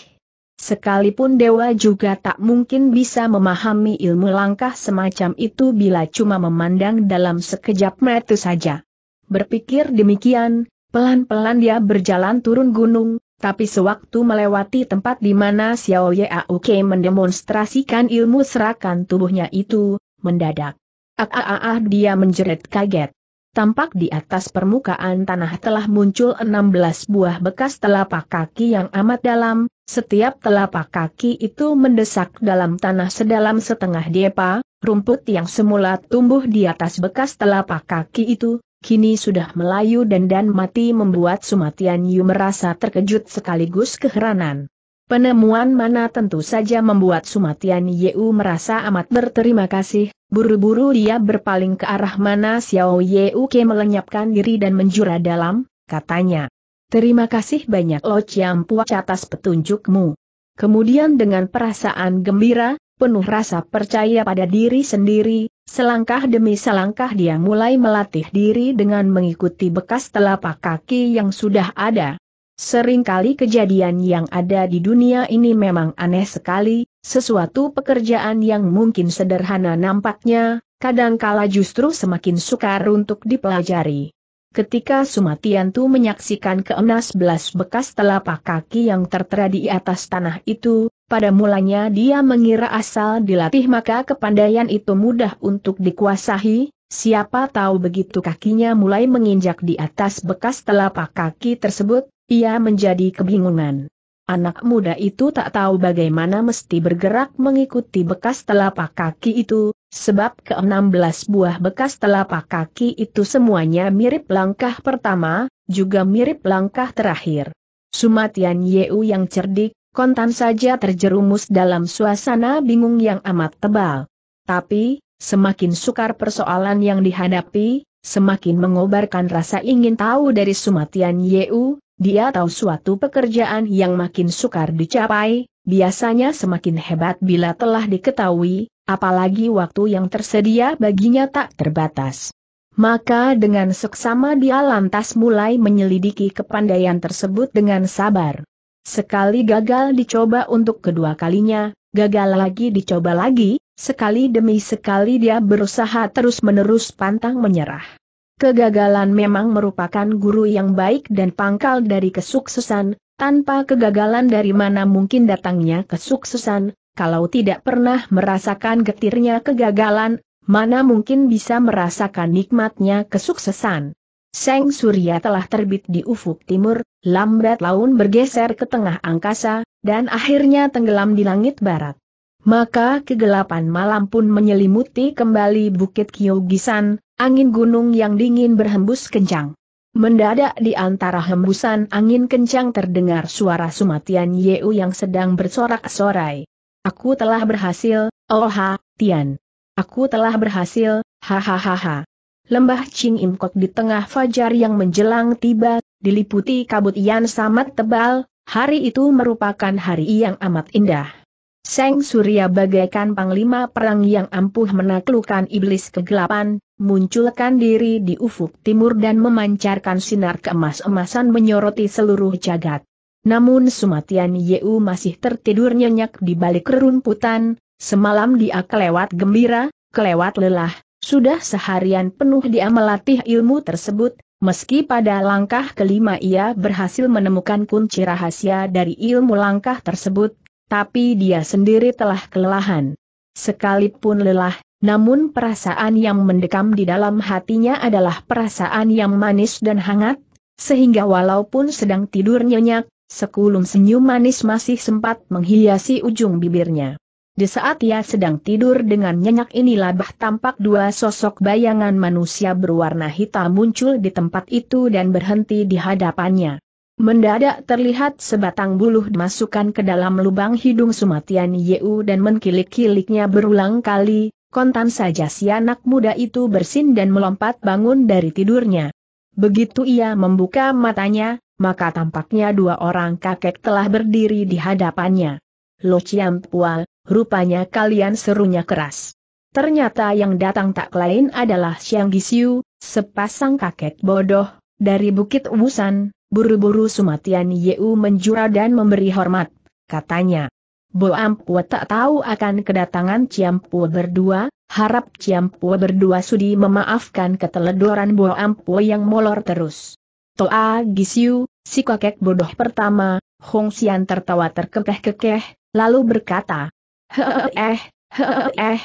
Sekalipun dewa juga tak mungkin bisa memahami ilmu langkah semacam itu bila cuma memandang dalam sekejap mata saja. Berpikir demikian, pelan-pelan dia berjalan turun gunung, tapi sewaktu melewati tempat di mana Xiao Yaoke mendemonstrasikan ilmu serakan tubuhnya itu, mendadak. Ah dia menjerit kaget. Tampak di atas permukaan tanah telah muncul 16 buah bekas telapak kaki yang amat dalam, setiap telapak kaki itu mendesak dalam tanah sedalam setengah depa, rumput yang semula tumbuh di atas bekas telapak kaki itu, kini sudah melayu dan dan mati membuat Sumatian Yu merasa terkejut sekaligus keheranan. Penemuan mana tentu saja membuat Sumatian Yu merasa amat berterima kasih, buru-buru dia berpaling ke arah mana Xiao Yu Ke melenyapkan diri dan menjura dalam, katanya. Terima kasih banyak Lo Chiam Puak atas petunjukmu. Kemudian dengan perasaan gembira, penuh rasa percaya pada diri sendiri, selangkah demi selangkah dia mulai melatih diri dengan mengikuti bekas telapak kaki yang sudah ada. Seringkali kejadian yang ada di dunia ini memang aneh sekali, sesuatu pekerjaan yang mungkin sederhana nampaknya, kadangkala justru semakin sukar untuk dipelajari. Ketika Sumatiantu menyaksikan ke-16 bekas telapak kaki yang tertera di atas tanah itu, pada mulanya dia mengira asal dilatih maka kepandaian itu mudah untuk dikuasahi. siapa tahu begitu kakinya mulai menginjak di atas bekas telapak kaki tersebut, ia menjadi kebingungan. Anak muda itu tak tahu bagaimana mesti bergerak mengikuti bekas telapak kaki itu, Sebab ke-16 buah bekas telapak kaki itu semuanya mirip langkah pertama, juga mirip langkah terakhir. Sumatian Yeu yang cerdik, kontan saja terjerumus dalam suasana bingung yang amat tebal. Tapi, semakin sukar persoalan yang dihadapi, semakin mengobarkan rasa ingin tahu dari Sumatian Yeu, dia tahu suatu pekerjaan yang makin sukar dicapai, biasanya semakin hebat bila telah diketahui, apalagi waktu yang tersedia baginya tak terbatas. Maka dengan seksama dia lantas mulai menyelidiki kepandaian tersebut dengan sabar. Sekali gagal dicoba untuk kedua kalinya, gagal lagi dicoba lagi, sekali demi sekali dia berusaha terus-menerus pantang menyerah. Kegagalan memang merupakan guru yang baik dan pangkal dari kesuksesan, tanpa kegagalan dari mana mungkin datangnya kesuksesan, kalau tidak pernah merasakan getirnya kegagalan, mana mungkin bisa merasakan nikmatnya kesuksesan. Seng Surya telah terbit di ufuk timur, lambat laun bergeser ke tengah angkasa, dan akhirnya tenggelam di langit barat. Maka kegelapan malam pun menyelimuti kembali Bukit Kyogisan, angin gunung yang dingin berhembus kencang. Mendadak di antara hembusan angin kencang terdengar suara Sumatian Yeu yang sedang bersorak-sorai. Aku telah berhasil, oh ha, Tian. Aku telah berhasil, hahaha. Lembah Ching Imkok di tengah fajar yang menjelang tiba, diliputi kabut yang sangat tebal, hari itu merupakan hari yang amat indah. Seng Surya bagaikan panglima perang yang ampuh menaklukkan iblis kegelapan, munculkan diri di ufuk timur dan memancarkan sinar keemas-emasan menyoroti seluruh jagat. Namun Sumatian Yeu masih tertidur nyenyak di balik rerumputan, semalam dia kelewat gembira, kelewat lelah, sudah seharian penuh dia melatih ilmu tersebut, meski pada langkah kelima ia berhasil menemukan kunci rahasia dari ilmu langkah tersebut, tapi dia sendiri telah kelelahan. Sekalipun lelah, namun perasaan yang mendekam di dalam hatinya adalah perasaan yang manis dan hangat, sehingga walaupun sedang tidur nyenyak, Sekulum senyum manis masih sempat menghiasi ujung bibirnya. Di saat ia sedang tidur dengan nyenyak inilah bah tampak dua sosok bayangan manusia berwarna hitam muncul di tempat itu dan berhenti di hadapannya. Mendadak terlihat sebatang buluh dimasukkan ke dalam lubang hidung Sumatian Yeu dan mengkilik-kiliknya berulang kali, kontan saja si anak muda itu bersin dan melompat bangun dari tidurnya. Begitu ia membuka matanya, maka tampaknya dua orang kakek telah berdiri di hadapannya. Lo Chiam Pual, rupanya kalian serunya keras. Ternyata yang datang tak lain adalah Xiang Gisiu, sepasang kakek bodoh, dari Bukit Ubusan. buru-buru Sumatian Yeu menjura dan memberi hormat, katanya. Bo Ampua tak tahu akan kedatangan Pua berdua, harap Pua berdua sudi memaafkan keteledoran Bo Ampua yang molor terus. Toa Gisiu, si kakek bodoh pertama, Hong Xian tertawa terkekeh-kekeh, lalu berkata, eh, eh,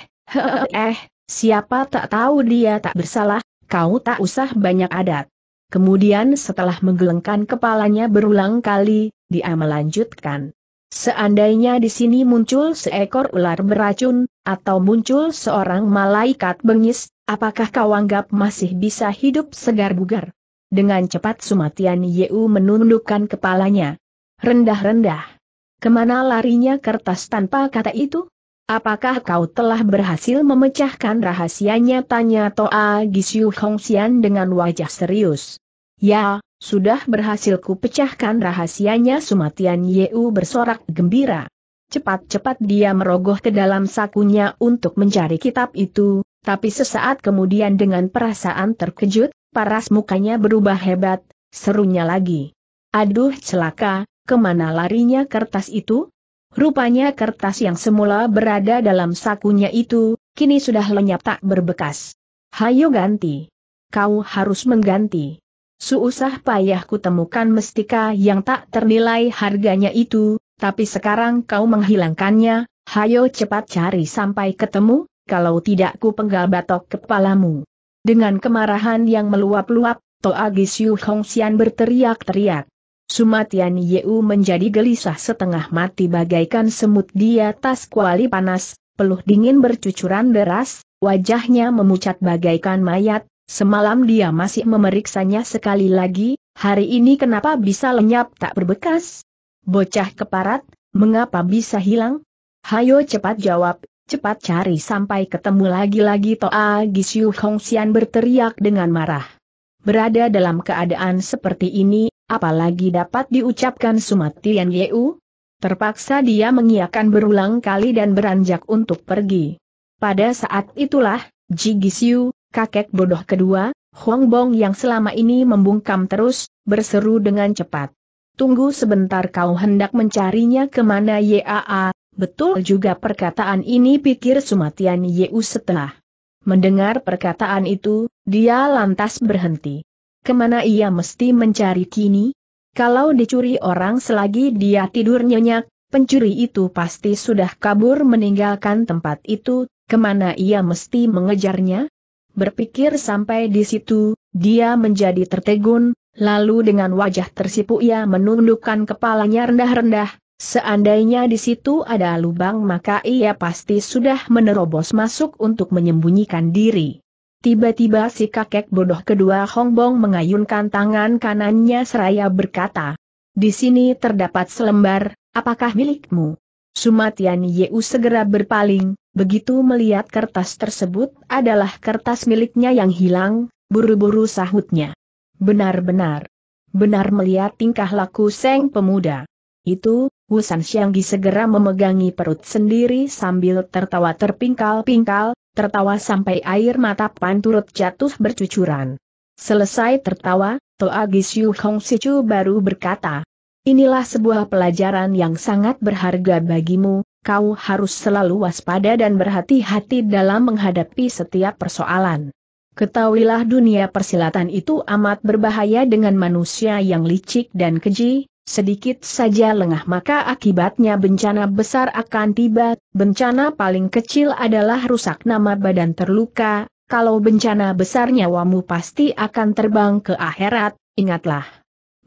eh, siapa tak tahu dia tak bersalah, kau tak usah banyak adat. Kemudian setelah menggelengkan kepalanya berulang kali, dia melanjutkan. Seandainya di sini muncul seekor ular beracun, atau muncul seorang malaikat bengis, apakah kau anggap masih bisa hidup segar bugar? Dengan cepat Sumatian Yeu menundukkan kepalanya. Rendah-rendah. Kemana larinya kertas tanpa kata itu? Apakah kau telah berhasil memecahkan rahasianya? Tanya Toa Gisiu Hongxian dengan wajah serius. Ya, sudah berhasil ku pecahkan rahasianya Sumatian Yeu bersorak gembira. Cepat-cepat dia merogoh ke dalam sakunya untuk mencari kitab itu, tapi sesaat kemudian dengan perasaan terkejut, paras mukanya berubah hebat, serunya lagi. Aduh celaka, kemana larinya kertas itu? Rupanya kertas yang semula berada dalam sakunya itu, kini sudah lenyap tak berbekas. Hayo ganti. Kau harus mengganti. Suusah payahku temukan mestika yang tak ternilai harganya itu, tapi sekarang kau menghilangkannya, hayo cepat cari sampai ketemu, kalau tidak ku penggal batok kepalamu. Dengan kemarahan yang meluap-luap, Toa Gisyu Hong Xian berteriak-teriak. Sumatian Yeu menjadi gelisah setengah mati bagaikan semut di atas kuali panas, peluh dingin bercucuran deras, wajahnya memucat bagaikan mayat, semalam dia masih memeriksanya sekali lagi, hari ini kenapa bisa lenyap tak berbekas? Bocah keparat, mengapa bisa hilang? Hayo cepat jawab, Cepat cari sampai ketemu lagi-lagi Toa Gisyu Hong Xian berteriak dengan marah. Berada dalam keadaan seperti ini, apalagi dapat diucapkan Sumatian Yeu? Terpaksa dia mengiakan berulang kali dan beranjak untuk pergi. Pada saat itulah, Ji Gisyu, kakek bodoh kedua, Huang Bong yang selama ini membungkam terus, berseru dengan cepat. Tunggu sebentar kau hendak mencarinya kemana Yaa, Betul juga perkataan ini pikir Sumatian Yeu setelah mendengar perkataan itu, dia lantas berhenti. Kemana ia mesti mencari kini? Kalau dicuri orang selagi dia tidur nyenyak, pencuri itu pasti sudah kabur meninggalkan tempat itu, kemana ia mesti mengejarnya? Berpikir sampai di situ, dia menjadi tertegun, lalu dengan wajah tersipu ia menundukkan kepalanya rendah-rendah, Seandainya di situ ada lubang maka ia pasti sudah menerobos masuk untuk menyembunyikan diri. Tiba-tiba si kakek bodoh kedua Hong Hongbong mengayunkan tangan kanannya seraya berkata, Di sini terdapat selembar, apakah milikmu? Sumatian Yeu segera berpaling, begitu melihat kertas tersebut adalah kertas miliknya yang hilang, buru-buru sahutnya. Benar-benar. Benar melihat tingkah laku Seng pemuda. Itu, Wusan Xianggi segera memegangi perut sendiri sambil tertawa terpingkal-pingkal, tertawa sampai air mata pan turut jatuh bercucuran. Selesai tertawa, Toa Gisyu Hong Sichu baru berkata, Inilah sebuah pelajaran yang sangat berharga bagimu, kau harus selalu waspada dan berhati-hati dalam menghadapi setiap persoalan. Ketahuilah dunia persilatan itu amat berbahaya dengan manusia yang licik dan keji, sedikit saja lengah maka akibatnya bencana besar akan tiba, bencana paling kecil adalah rusak nama badan terluka, kalau bencana besar nyawamu pasti akan terbang ke akhirat, ingatlah.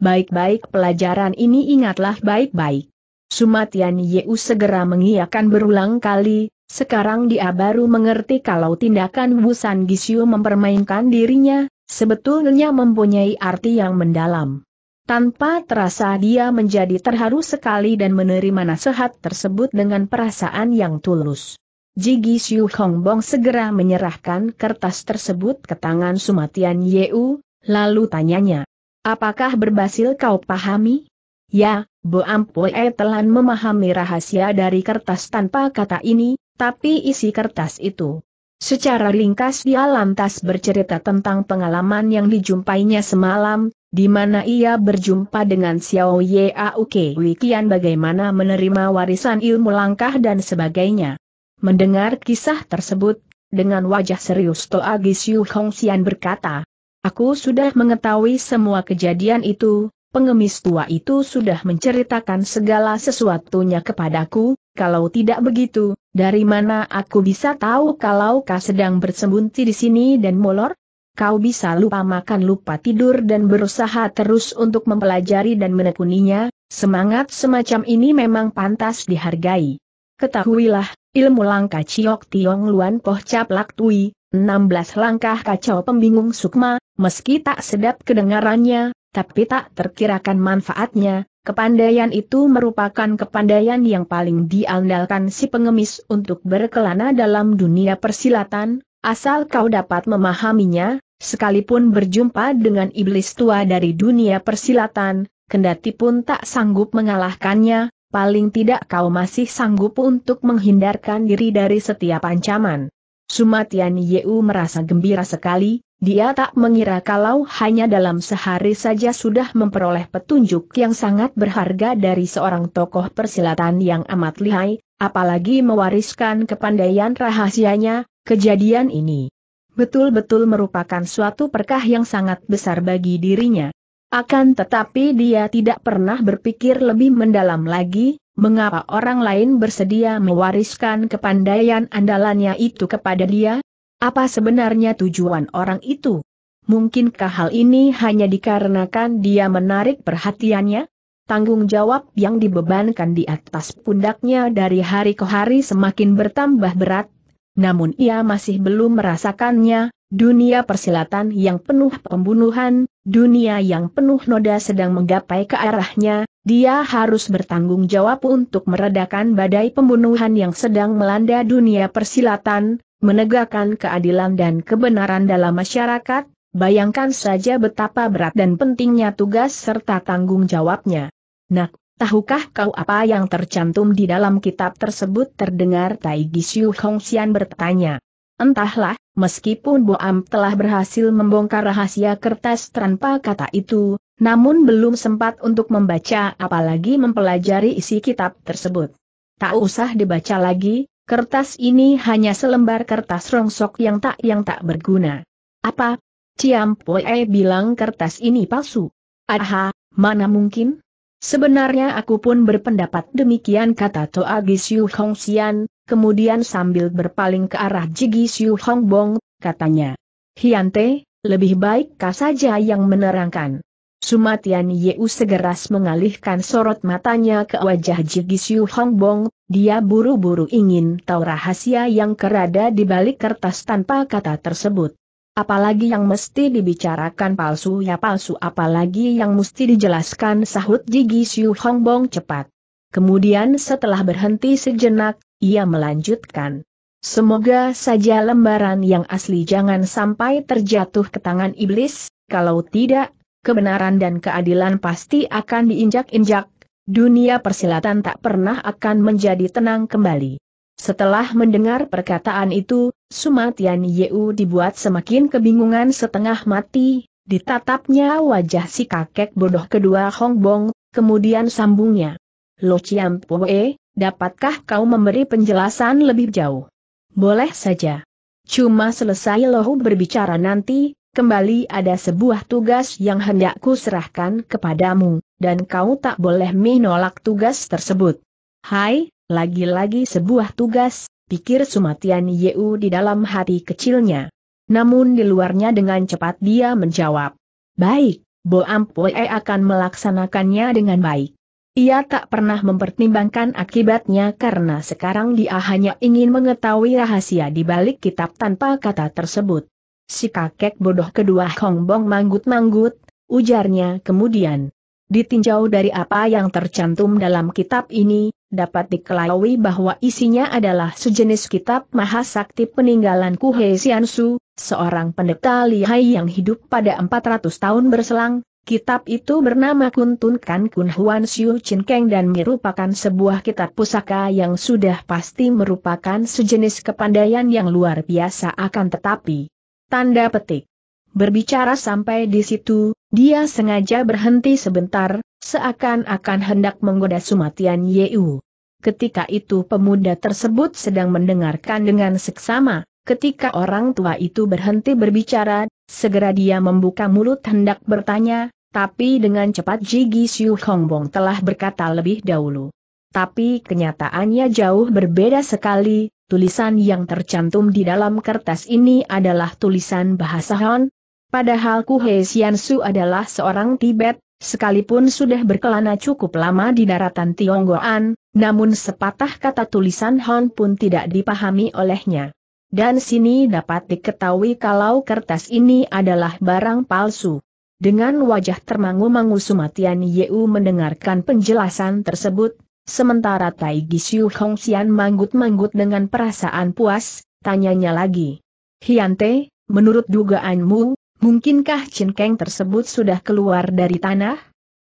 Baik-baik pelajaran ini ingatlah baik-baik. Sumatian Yeu segera mengiakan berulang kali, sekarang dia baru mengerti kalau tindakan Wusan Gisyu mempermainkan dirinya, sebetulnya mempunyai arti yang mendalam. Tanpa terasa dia menjadi terharu sekali dan menerima nasihat tersebut dengan perasaan yang tulus. Jigi Xiu Hong Bong segera menyerahkan kertas tersebut ke tangan Sumatian Yeu, lalu tanyanya, Apakah berhasil kau pahami? Ya, Bo Ampue telan memahami rahasia dari kertas tanpa kata ini, tapi isi kertas itu. Secara ringkas dia lantas bercerita tentang pengalaman yang dijumpainya semalam, di mana ia berjumpa dengan Xiao Ye Auke Wikian bagaimana menerima warisan ilmu langkah dan sebagainya. Mendengar kisah tersebut, dengan wajah serius Toa Siu Hong Xian berkata, Aku sudah mengetahui semua kejadian itu, pengemis tua itu sudah menceritakan segala sesuatunya kepadaku, kalau tidak begitu, dari mana aku bisa tahu kalau kau sedang bersembunyi di sini dan molor? kau bisa lupa makan lupa tidur dan berusaha terus untuk mempelajari dan menekuninya, semangat semacam ini memang pantas dihargai. Ketahuilah, ilmu langka Ciok Tiong Luan Poh Cap Lak Tui, 16 langkah kacau pembingung sukma, meski tak sedap kedengarannya, tapi tak terkirakan manfaatnya, Kepandaian itu merupakan kepandaian yang paling diandalkan si pengemis untuk berkelana dalam dunia persilatan, Asal kau dapat memahaminya, sekalipun berjumpa dengan iblis tua dari dunia persilatan, kendati pun tak sanggup mengalahkannya, paling tidak kau masih sanggup untuk menghindarkan diri dari setiap ancaman. Sumatian Yeu merasa gembira sekali, dia tak mengira kalau hanya dalam sehari saja sudah memperoleh petunjuk yang sangat berharga dari seorang tokoh persilatan yang amat lihai, apalagi mewariskan kepandaian rahasianya, kejadian ini betul-betul merupakan suatu perkah yang sangat besar bagi dirinya. Akan tetapi dia tidak pernah berpikir lebih mendalam lagi, mengapa orang lain bersedia mewariskan kepandaian andalannya itu kepada dia, apa sebenarnya tujuan orang itu? Mungkinkah hal ini hanya dikarenakan dia menarik perhatiannya? Tanggung jawab yang dibebankan di atas pundaknya dari hari ke hari semakin bertambah berat, namun ia masih belum merasakannya, dunia persilatan yang penuh pembunuhan, dunia yang penuh noda sedang menggapai ke arahnya, dia harus bertanggung jawab untuk meredakan badai pembunuhan yang sedang melanda dunia persilatan, menegakkan keadilan dan kebenaran dalam masyarakat, bayangkan saja betapa berat dan pentingnya tugas serta tanggung jawabnya. Nak, tahukah kau apa yang tercantum di dalam kitab tersebut terdengar Tai Gisiu Xian bertanya. Entahlah, meskipun Boam telah berhasil membongkar rahasia kertas tanpa kata itu, namun belum sempat untuk membaca apalagi mempelajari isi kitab tersebut. Tak usah dibaca lagi, Kertas ini hanya selembar kertas rongsok yang tak yang tak berguna. Apa? Ciam Poe bilang kertas ini palsu. Aha, mana mungkin? Sebenarnya aku pun berpendapat demikian kata Toa Gisiu Hong Xian, kemudian sambil berpaling ke arah Jigi Siu Hong Bong, katanya. Hiante, lebih baik kau saja yang menerangkan. Sumatian Yeu segera mengalihkan sorot matanya ke wajah Jigisiu Hongbong, dia buru-buru ingin tahu rahasia yang kerada di balik kertas tanpa kata tersebut. Apalagi yang mesti dibicarakan palsu ya palsu apalagi yang mesti dijelaskan sahut Jigisiu Hongbong cepat. Kemudian setelah berhenti sejenak, ia melanjutkan. Semoga saja lembaran yang asli jangan sampai terjatuh ke tangan iblis, kalau tidak kebenaran dan keadilan pasti akan diinjak-injak, dunia persilatan tak pernah akan menjadi tenang kembali. Setelah mendengar perkataan itu, Sumatian Yeu dibuat semakin kebingungan setengah mati, ditatapnya wajah si kakek bodoh kedua Hong Bong, kemudian sambungnya. Lo Chiam Pue, dapatkah kau memberi penjelasan lebih jauh? Boleh saja. Cuma selesai Lohu berbicara nanti, kembali ada sebuah tugas yang hendakku serahkan kepadamu, dan kau tak boleh menolak tugas tersebut. Hai, lagi-lagi sebuah tugas, pikir Sumatian Yeu di dalam hati kecilnya. Namun di luarnya dengan cepat dia menjawab. Baik, Bo Ampoe akan melaksanakannya dengan baik. Ia tak pernah mempertimbangkan akibatnya karena sekarang dia hanya ingin mengetahui rahasia di balik kitab tanpa kata tersebut. Si kakek bodoh kedua Hongbong manggut-manggut, ujarnya kemudian. Ditinjau dari apa yang tercantum dalam kitab ini, dapat diklaim bahwa isinya adalah sejenis kitab Mahasakti peninggalan Kuhe Xiansu, seorang pendeta lihai yang hidup pada 400 tahun berselang. Kitab itu bernama Kuntun Kan Kun Huan Xiu Chin Keng dan merupakan sebuah kitab pusaka yang sudah pasti merupakan sejenis kepandaian yang luar biasa akan tetapi Tanda petik. Berbicara sampai di situ, dia sengaja berhenti sebentar, seakan-akan hendak menggoda Sumatian Yeu. Ketika itu pemuda tersebut sedang mendengarkan dengan seksama, ketika orang tua itu berhenti berbicara, segera dia membuka mulut hendak bertanya, tapi dengan cepat Jigi Siu Hongbong telah berkata lebih dahulu. Tapi kenyataannya jauh berbeda sekali, tulisan yang tercantum di dalam kertas ini adalah tulisan bahasa Han, padahal Kuhe Xiansu adalah seorang Tibet, sekalipun sudah berkelana cukup lama di daratan Tionggoan, namun sepatah kata tulisan Han pun tidak dipahami olehnya. Dan sini dapat diketahui kalau kertas ini adalah barang palsu. Dengan wajah termangu-mangu Sumatian Yeu mendengarkan penjelasan tersebut, Sementara Tai Gisiu Hong Xian manggut-manggut dengan perasaan puas, tanyanya lagi. Hiante, menurut dugaanmu, mungkinkah Chin Keng tersebut sudah keluar dari tanah?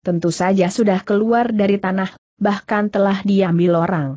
Tentu saja sudah keluar dari tanah, bahkan telah diambil orang.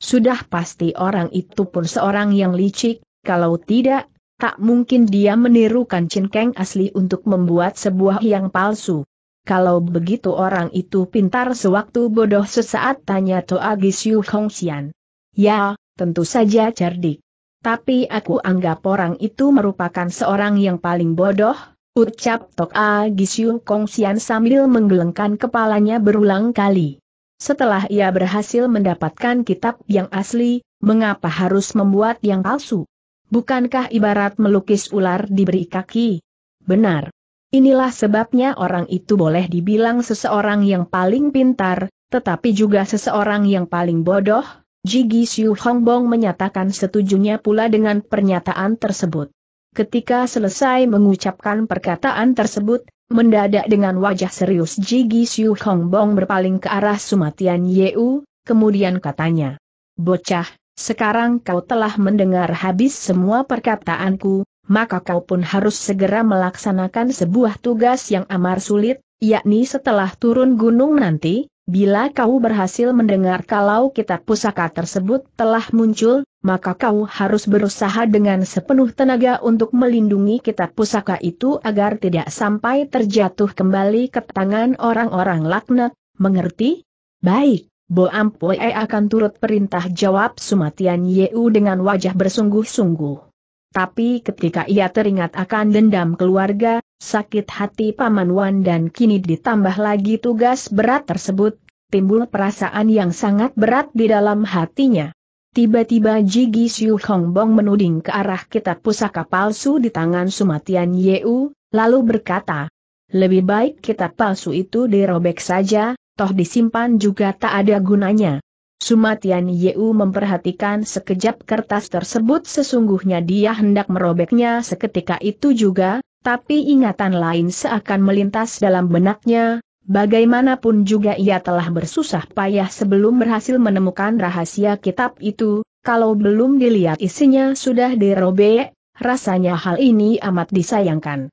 Sudah pasti orang itu pun seorang yang licik, kalau tidak, tak mungkin dia menirukan Chin Keng asli untuk membuat sebuah yang palsu kalau begitu orang itu pintar sewaktu bodoh sesaat tanya Toa Gisyu Hong Xian. Ya, tentu saja cerdik. Tapi aku anggap orang itu merupakan seorang yang paling bodoh, ucap Toa Gisyu Kong Sian sambil menggelengkan kepalanya berulang kali. Setelah ia berhasil mendapatkan kitab yang asli, mengapa harus membuat yang palsu? Bukankah ibarat melukis ular diberi kaki? Benar. Inilah sebabnya orang itu boleh dibilang seseorang yang paling pintar, tetapi juga seseorang yang paling bodoh, Jigi Siu Hongbong menyatakan setujunya pula dengan pernyataan tersebut. Ketika selesai mengucapkan perkataan tersebut, mendadak dengan wajah serius Jigi Siu Hongbong berpaling ke arah Sumatian Yeu, kemudian katanya, Bocah, sekarang kau telah mendengar habis semua perkataanku, maka kau pun harus segera melaksanakan sebuah tugas yang amar sulit, yakni setelah turun gunung nanti, bila kau berhasil mendengar kalau kitab pusaka tersebut telah muncul, maka kau harus berusaha dengan sepenuh tenaga untuk melindungi kitab pusaka itu agar tidak sampai terjatuh kembali ke tangan orang-orang laknat, mengerti? Baik. Bo Ampue akan turut perintah jawab Sumatian Yeu dengan wajah bersungguh-sungguh. Tapi ketika ia teringat akan dendam keluarga, sakit hati Paman Wan dan kini ditambah lagi tugas berat tersebut, timbul perasaan yang sangat berat di dalam hatinya. Tiba-tiba Jigi Siu Hong Bong menuding ke arah kitab pusaka palsu di tangan Sumatian Yeu, lalu berkata, lebih baik kitab palsu itu dirobek saja, toh disimpan juga tak ada gunanya. Sumatian Yeu memperhatikan sekejap kertas tersebut sesungguhnya dia hendak merobeknya seketika itu juga, tapi ingatan lain seakan melintas dalam benaknya, bagaimanapun juga ia telah bersusah payah sebelum berhasil menemukan rahasia kitab itu, kalau belum dilihat isinya sudah dirobek, rasanya hal ini amat disayangkan.